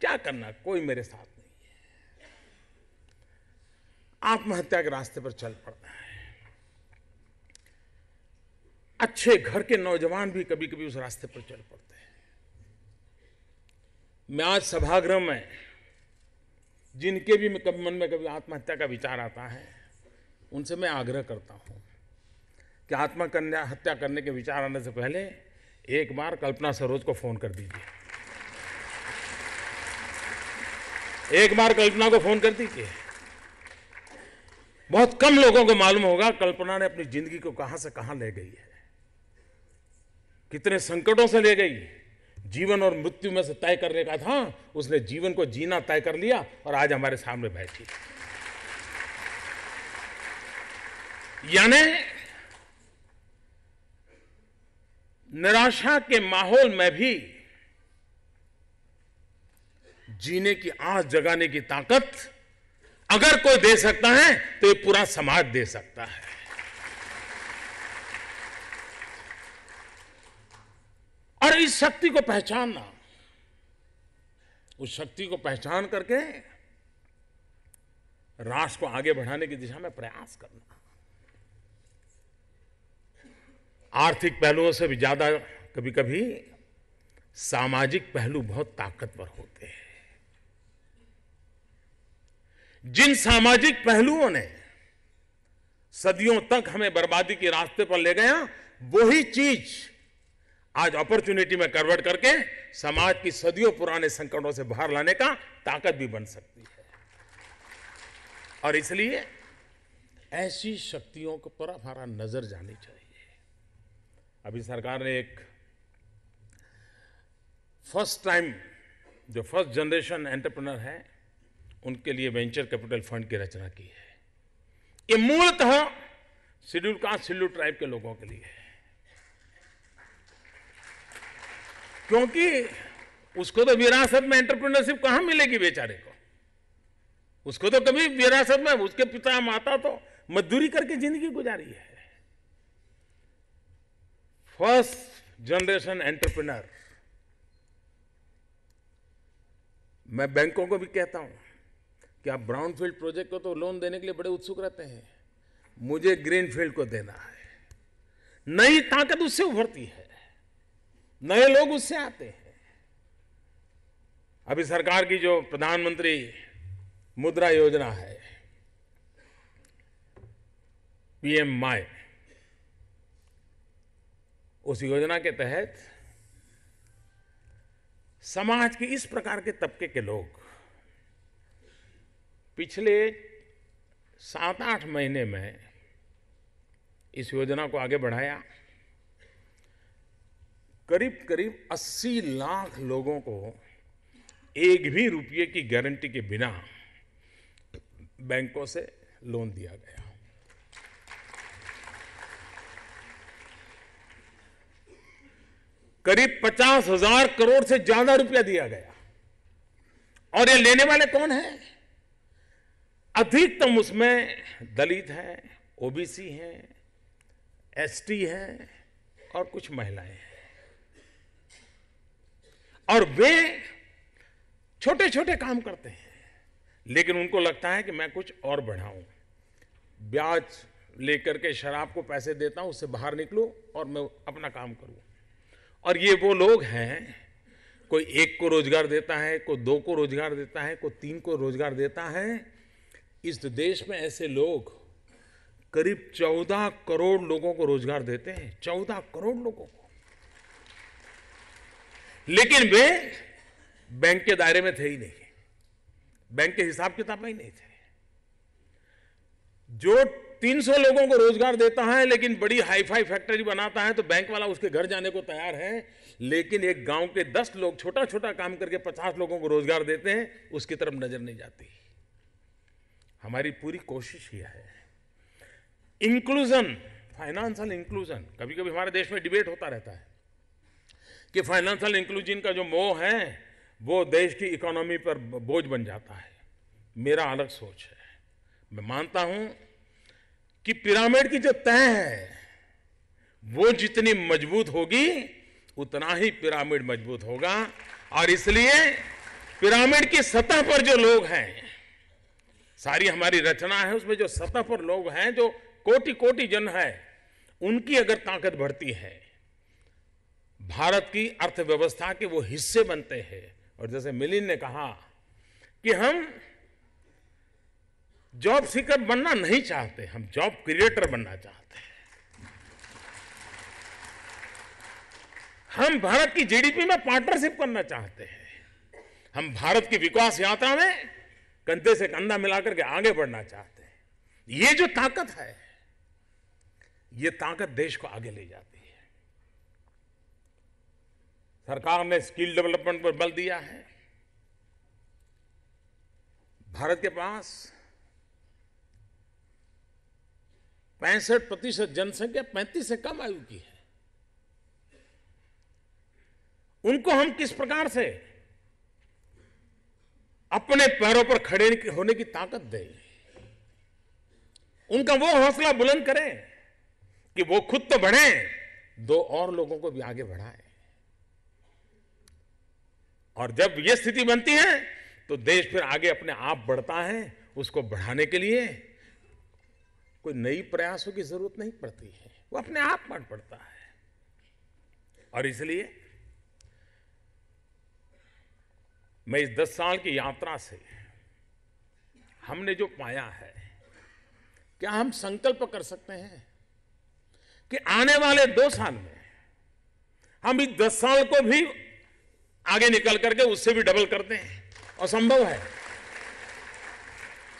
क्या करना कोई मेरे साथ नहीं है आत्महत्या के रास्ते पर चल पड़ता है अच्छे घर के नौजवान भी कभी कभी उस रास्ते पर चल पड़ते हैं मैं आज सभागृह में जिनके भी कभी मन में कभी आत्महत्या का विचार आता है उनसे मैं आग्रह करता हूं कि हत्या करने के विचार आने से पहले एक बार कल्पना सरोज को फ़ोन कर दीजिए एक बार कल्पना को फोन कर दीजिए बहुत कम लोगों को मालूम होगा कल्पना ने अपनी जिंदगी को कहां से कहां ले गई है कितने संकटों से ले गई जीवन और मृत्यु में से तय करने का था उसने जीवन को जीना तय कर लिया और आज हमारे सामने बैठी यानी निराशा के माहौल में भी जीने की आस जगाने की ताकत अगर कोई दे सकता है तो ये पूरा समाज दे सकता है और इस शक्ति को पहचानना उस शक्ति को पहचान करके राष्ट्र को आगे बढ़ाने की दिशा में प्रयास करना आर्थिक पहलुओं से भी ज्यादा कभी कभी सामाजिक पहलू बहुत ताकतवर होते हैं जिन सामाजिक पहलुओं ने सदियों तक हमें बर्बादी के रास्ते पर ले गया वही चीज आज अपॉर्चुनिटी में कन्वर्ट करके समाज की सदियों पुराने संकटों से बाहर लाने का ताकत भी बन सकती है और इसलिए ऐसी शक्तियों को पर हमारा नजर जानी चाहिए अभी सरकार ने एक फर्स्ट टाइम जो फर्स्ट जनरेशन एंटरप्रेनर है उनके लिए वेंचर कैपिटल फंड की रचना की है ये मूलतः शेड्यूल कास्ट शेड्यूल ट्राइब के लोगों के लिए है क्योंकि उसको तो विरासत में एंटरप्रेन्योरशिप कहां मिलेगी बेचारे को उसको तो कभी विरासत में उसके पिता माता तो मजदूरी करके जिंदगी गुजारी है फर्स्ट जनरेशन एंटरप्रेन्योर मैं बैंकों को भी कहता हूं कि आप ब्राउन फील्ड प्रोजेक्ट को तो लोन देने के लिए बड़े उत्सुक रहते हैं मुझे ग्रीन फील्ड को देना है नई ताकत उससे उभरती है नए लोग उससे आते हैं अभी सरकार की जो प्रधानमंत्री मुद्रा योजना है पीएम माई उस योजना के तहत समाज के इस प्रकार के तबके के लोग पिछले सात आठ महीने में इस योजना को आगे बढ़ाया करीब करीब 80 लाख लोगों को एक भी रुपये की गारंटी के बिना बैंकों से लोन दिया गया करीब पचास हजार करोड़ से ज्यादा रुपया दिया गया और ये लेने वाले कौन हैं अधिकतम उसमें दलित हैं ओबीसी हैं एसटी हैं और कुछ महिलाएं हैं और वे छोटे छोटे काम करते हैं लेकिन उनको लगता है कि मैं कुछ और बढ़ाऊं ब्याज लेकर के शराब को पैसे देता हूं उससे बाहर निकलू और मैं अपना काम करूं और ये वो लोग हैं कोई एक को रोजगार देता है कोई दो को रोजगार देता है कोई तीन को रोजगार देता है इस देश में ऐसे लोग करीब चौदह करोड़ लोगों को रोजगार देते हैं चौदह करोड़ लोगों को लेकिन वे बैंक के दायरे में थे ही नहीं बैंक के हिसाब किताब में ही नहीं थे जो 300 लोगों को रोजगार देता है लेकिन बड़ी हाईफाई फैक्ट्री बनाता है तो बैंक वाला उसके घर जाने को तैयार है लेकिन एक गांव के 10 लोग छोटा छोटा काम करके 50 लोगों को रोजगार देते हैं उसकी तरफ नजर नहीं जाती हमारी पूरी कोशिश यह है इंक्लूजन फाइनेंशियल इंक्लूजन कभी कभी हमारे देश में डिबेट होता रहता है कि फाइनेंशियल इंक्लूजन का जो मोह है वो देश की इकोनॉमी पर बोझ बन जाता है मेरा अलग सोच है मैं मानता हूं कि पिरामिड की जो तय है वो जितनी मजबूत होगी उतना ही पिरामिड मजबूत होगा और इसलिए पिरामिड की सतह पर जो लोग हैं सारी हमारी रचना है उसमें जो सतह पर लोग हैं जो कोटि कोटि जन है उनकी अगर ताकत बढ़ती है भारत की अर्थव्यवस्था के वो हिस्से बनते हैं और जैसे मिलिन ने कहा कि हम जॉब सीकर बनना नहीं चाहते हम जॉब क्रिएटर बनना चाहते हैं हम भारत की जीडीपी में पार्टनरशिप करना चाहते हैं हम भारत की विकास यात्रा में कंधे से कंधा मिलाकर के आगे बढ़ना चाहते हैं ये जो ताकत है ये ताकत देश को आगे ले जाती है सरकार ने स्किल डेवलपमेंट पर बल दिया है भारत के पास पैंसठ प्रतिशत जनसंख्या पैंतीस से कम आयु की है उनको हम किस प्रकार से अपने पैरों पर खड़े होने की ताकत दें उनका वो हौसला बुलंद करें कि वो खुद तो बढ़े दो और लोगों को भी आगे बढ़ाए और जब ये स्थिति बनती है तो देश फिर आगे अपने आप बढ़ता है उसको बढ़ाने के लिए कोई नई प्रयासों की जरूरत नहीं पड़ती है वो अपने आप बढ़ पड़ता है और इसलिए मैं इस दस साल की यात्रा से हमने जो पाया है क्या हम संकल्प कर सकते हैं कि आने वाले दो साल में हम इस दस साल को भी आगे निकल करके उससे भी डबल करते हैं और संभव है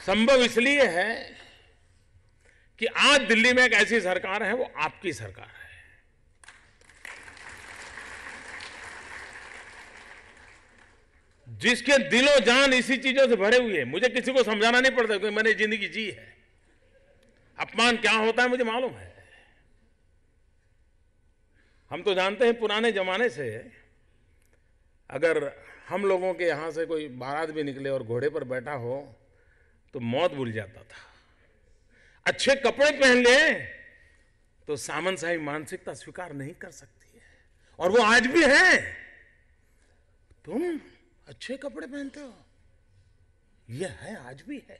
संभव इसलिए है कि आज दिल्ली में एक ऐसी सरकार है वो आपकी सरकार है जिसके दिलो जान इसी चीजों से भरे हुए हैं मुझे किसी को समझाना नहीं पड़ता क्योंकि मैंने जिंदगी जी है अपमान क्या होता है मुझे मालूम है हम तो जानते हैं पुराने जमाने से अगर हम लोगों के यहां से कोई बारात भी निकले और घोड़े पर बैठा हो तो मौत भूल जाता था अच्छे कपड़े पहन ले तो सामन साही मानसिकता स्वीकार नहीं कर सकती है और वो आज भी है तुम अच्छे कपड़े पहनते हो यह है आज भी है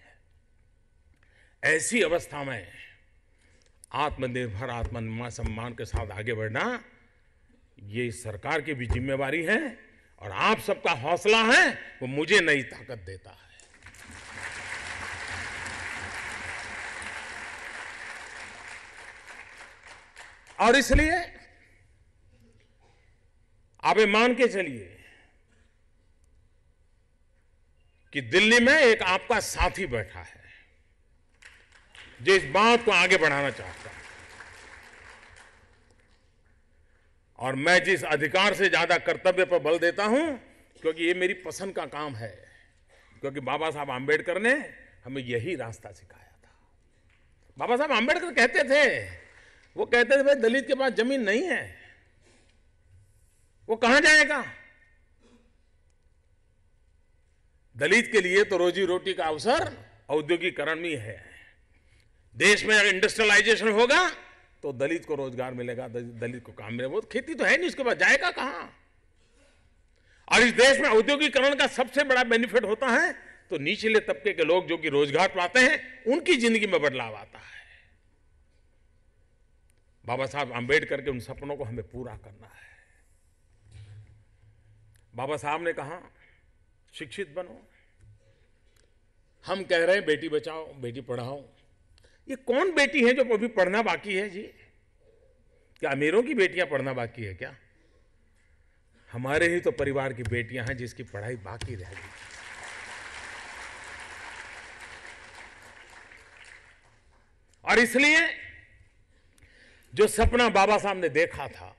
ऐसी अवस्था में आत्मनिर्भर आत्म सम्मान के साथ आगे बढ़ना ये सरकार की भी जिम्मेवारी है और आप सबका हौसला है वो मुझे नई ताकत देता है और इसलिए आप मान के चलिए कि दिल्ली में एक आपका साथी बैठा है जो इस बात को आगे बढ़ाना चाहता है और मैं जिस अधिकार से ज्यादा कर्तव्य पर बल देता हूं क्योंकि ये मेरी पसंद का काम है क्योंकि बाबा साहब आंबेडकर ने हमें यही रास्ता सिखाया था बाबा साहब आंबेडकर कहते थे वो कहते थे भाई दलित के पास जमीन नहीं है वो कहां जाएगा दलित के लिए तो रोजी रोटी का अवसर औद्योगिकरण में है देश में अगर इंडस्ट्रियलाइजेशन होगा तो दलित को रोजगार मिलेगा दलित को काम मिलेगा खेती तो है नहीं उसके बाद जाएगा कहां और इस देश में औद्योगिकरण का सबसे बड़ा बेनिफिट होता है तो निचले तबके के लोग जो कि रोजगार पाते हैं उनकी जिंदगी में बदलाव आता है बाबा साहब आंबेडकर के उन सपनों को हमें पूरा करना है बाबा साहब ने कहा शिक्षित बनो हम कह रहे हैं बेटी बचाओ बेटी पढ़ाओ ये कौन बेटी है जो अभी पढ़ना बाकी है जी क्या अमीरों की बेटियां पढ़ना बाकी है क्या हमारे ही तो परिवार की बेटियां हैं जिसकी पढ़ाई बाकी रह गई और इसलिए जो सपना बाबा साहब ने देखा था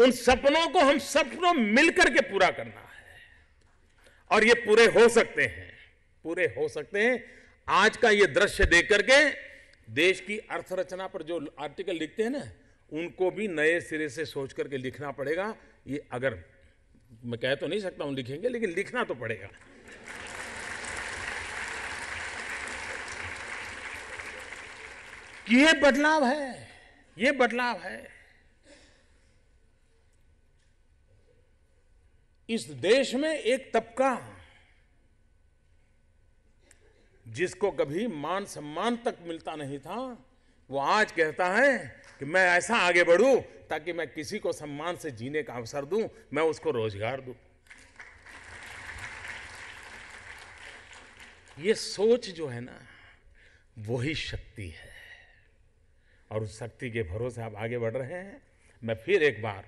उन सपनों को हम सपनों मिलकर के पूरा करना है और ये पूरे हो सकते हैं पूरे हो सकते हैं आज का ये दृश्य देख करके देश की अर्थरचना पर जो आर्टिकल लिखते हैं ना उनको भी नए सिरे से सोच करके लिखना पड़ेगा ये अगर मैं कह तो नहीं सकता हूं लिखेंगे लेकिन लिखना तो पड़ेगा कि ये बदलाव है ये बदलाव है इस देश में एक तबका जिसको कभी मान सम्मान तक मिलता नहीं था वो आज कहता है कि मैं ऐसा आगे बढ़ूं ताकि मैं किसी को सम्मान से जीने का अवसर दूं मैं उसको रोजगार दूं ये सोच जो है ना वही शक्ति है और उस शक्ति के भरोसे आप आगे बढ़ रहे हैं मैं फिर एक बार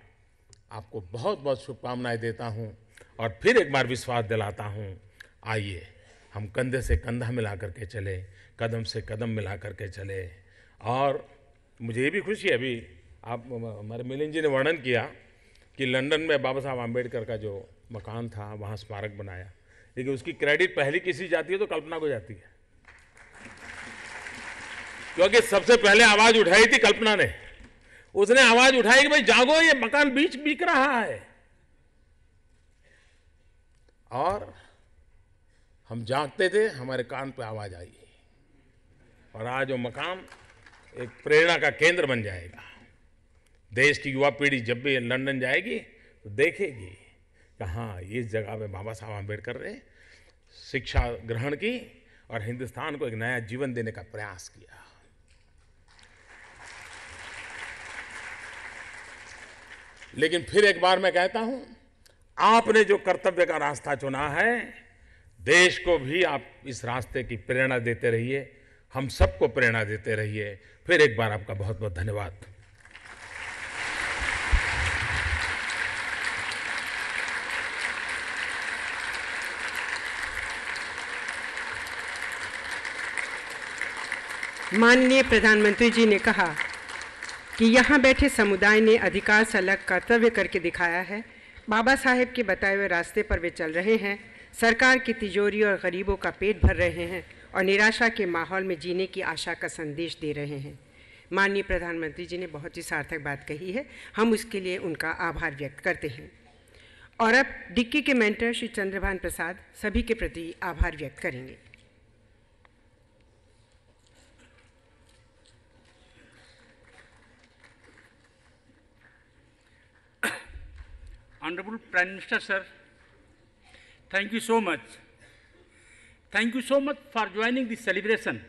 आपको बहुत बहुत शुभकामनाएं देता हूं और फिर एक बार विश्वास दिलाता हूं आइए हम कंधे से कंधा मिला करके चले कदम से कदम मिला करके चले और मुझे ये भी खुशी है अभी आप हमारे मिलिंद जी ने वर्णन किया कि लंदन में बाबा साहब आम्बेडकर का जो मकान था वहाँ स्मारक बनाया लेकिन उसकी क्रेडिट पहली किसी जाती है तो कल्पना को जाती है क्योंकि सबसे पहले आवाज़ उठाई थी कल्पना ने उसने आवाज़ उठाई कि भाई जागो ये मकान बीच बिक रहा है और हम जागते थे हमारे कान पे आवाज़ आई और आज वो मकाम एक प्रेरणा का केंद्र बन जाएगा देश की युवा पीढ़ी जब भी लंदन जाएगी तो देखेगी कि हाँ इस जगह पे बाबा साहब अम्बेडकर ने शिक्षा ग्रहण की और हिंदुस्तान को एक नया जीवन देने का प्रयास किया लेकिन फिर एक बार मैं कहता हूं आपने जो कर्तव्य का रास्ता चुना है देश को भी आप इस रास्ते की प्रेरणा देते रहिए हम सबको प्रेरणा देते रहिए फिर एक बार आपका बहुत बहुत धन्यवाद माननीय प्रधानमंत्री जी ने कहा कि यहाँ बैठे समुदाय ने अधिकार से अलग कर्तव्य करके दिखाया है बाबा साहेब के बताए हुए रास्ते पर वे चल रहे हैं सरकार की तिजोरी और गरीबों का पेट भर रहे हैं और निराशा के माहौल में जीने की आशा का संदेश दे रहे हैं माननीय प्रधानमंत्री जी ने बहुत ही सार्थक बात कही है हम उसके लिए उनका आभार व्यक्त करते हैं और अब डिक्की के मेंटर श्री चंद्रभान प्रसाद सभी के प्रति आभार व्यक्त करेंगे Honorable prime minister sir Thank you so much. Thank you so much for joining this celebration.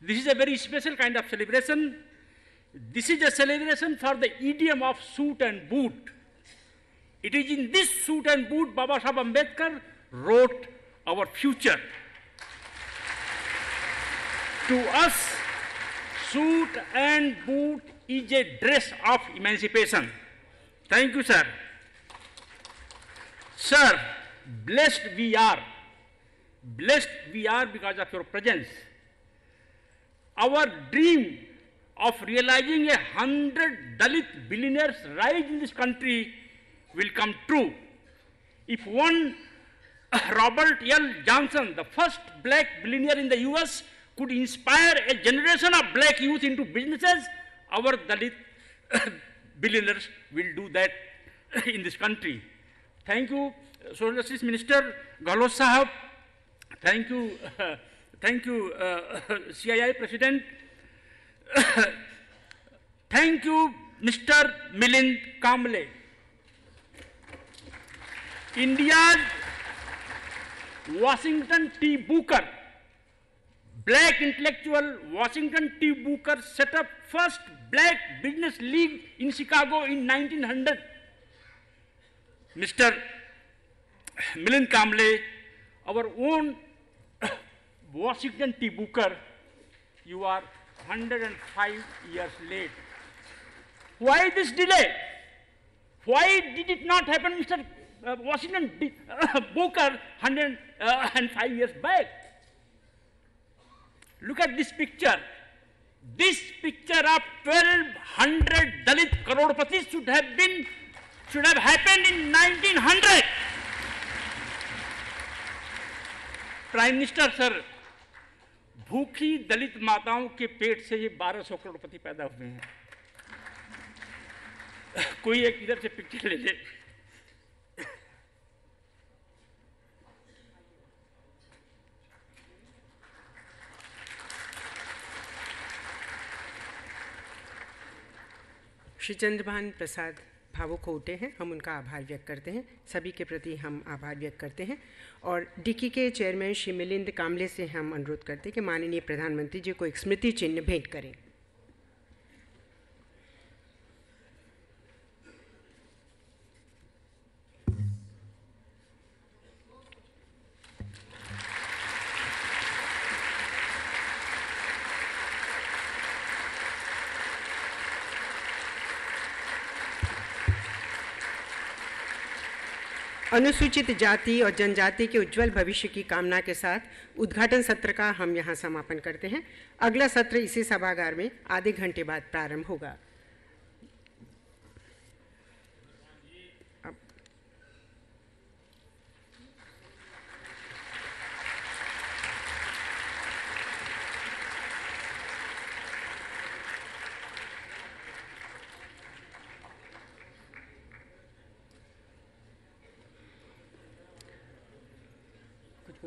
This is a very special kind of celebration. This is a celebration for the idiom of suit and boot. It is in this suit and boot Baba Sahib Ambedkar wrote our future. to us, suit and boot is a dress of emancipation. Thank you, sir. Sir, Blessed we are. Blessed we are because of your presence. Our dream of realizing a hundred Dalit billionaires rise in this country will come true. If one Robert L. Johnson, the first black billionaire in the US, could inspire a generation of black youth into businesses, our Dalit billionaires will do that in this country. Thank you. Social Justice Minister Galoch Sahab, thank you, uh, thank you, uh, CII President, thank you, Mr. Milind Kamble. India's Washington T. Booker, black intellectual Washington T. Booker set up first black business league in Chicago in 1900. Mr. Milan Kamle, our own Washington T. Booker, you are 105 years late. Why this delay? Why did it not happen, Mr. Uh, Washington D Booker, 105 years back? Look at this picture. This picture of 1200 Dalit crore should have been should have happened in 1900. Prime minister sir भूखी दलित माताओं के पेट से ये 1200 करोड़पति पैदा हुए हैं कोई एक इधर से पिक्चर ले ले श्री चंद्रभान प्रसाद भावुक हो उठे हैं हम उनका आभार व्यक्त करते हैं सभी के प्रति हम आभार व्यक्त करते हैं और डिकी के चेयरमैन श्री मिलिंद कामले से हम अनुरोध करते हैं कि माननीय प्रधानमंत्री जी को एक स्मृति चिन्ह भेंट करें अनुसूचित जाति और जनजाति के उज्जवल भविष्य की कामना के साथ उद्घाटन सत्र का हम यहाँ समापन करते हैं अगला सत्र इसी सभागार में आधे घंटे बाद प्रारंभ होगा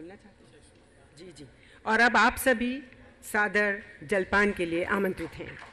बोलना चाहते जी जी और अब आप सभी सादर जलपान के लिए आमंत्रित हैं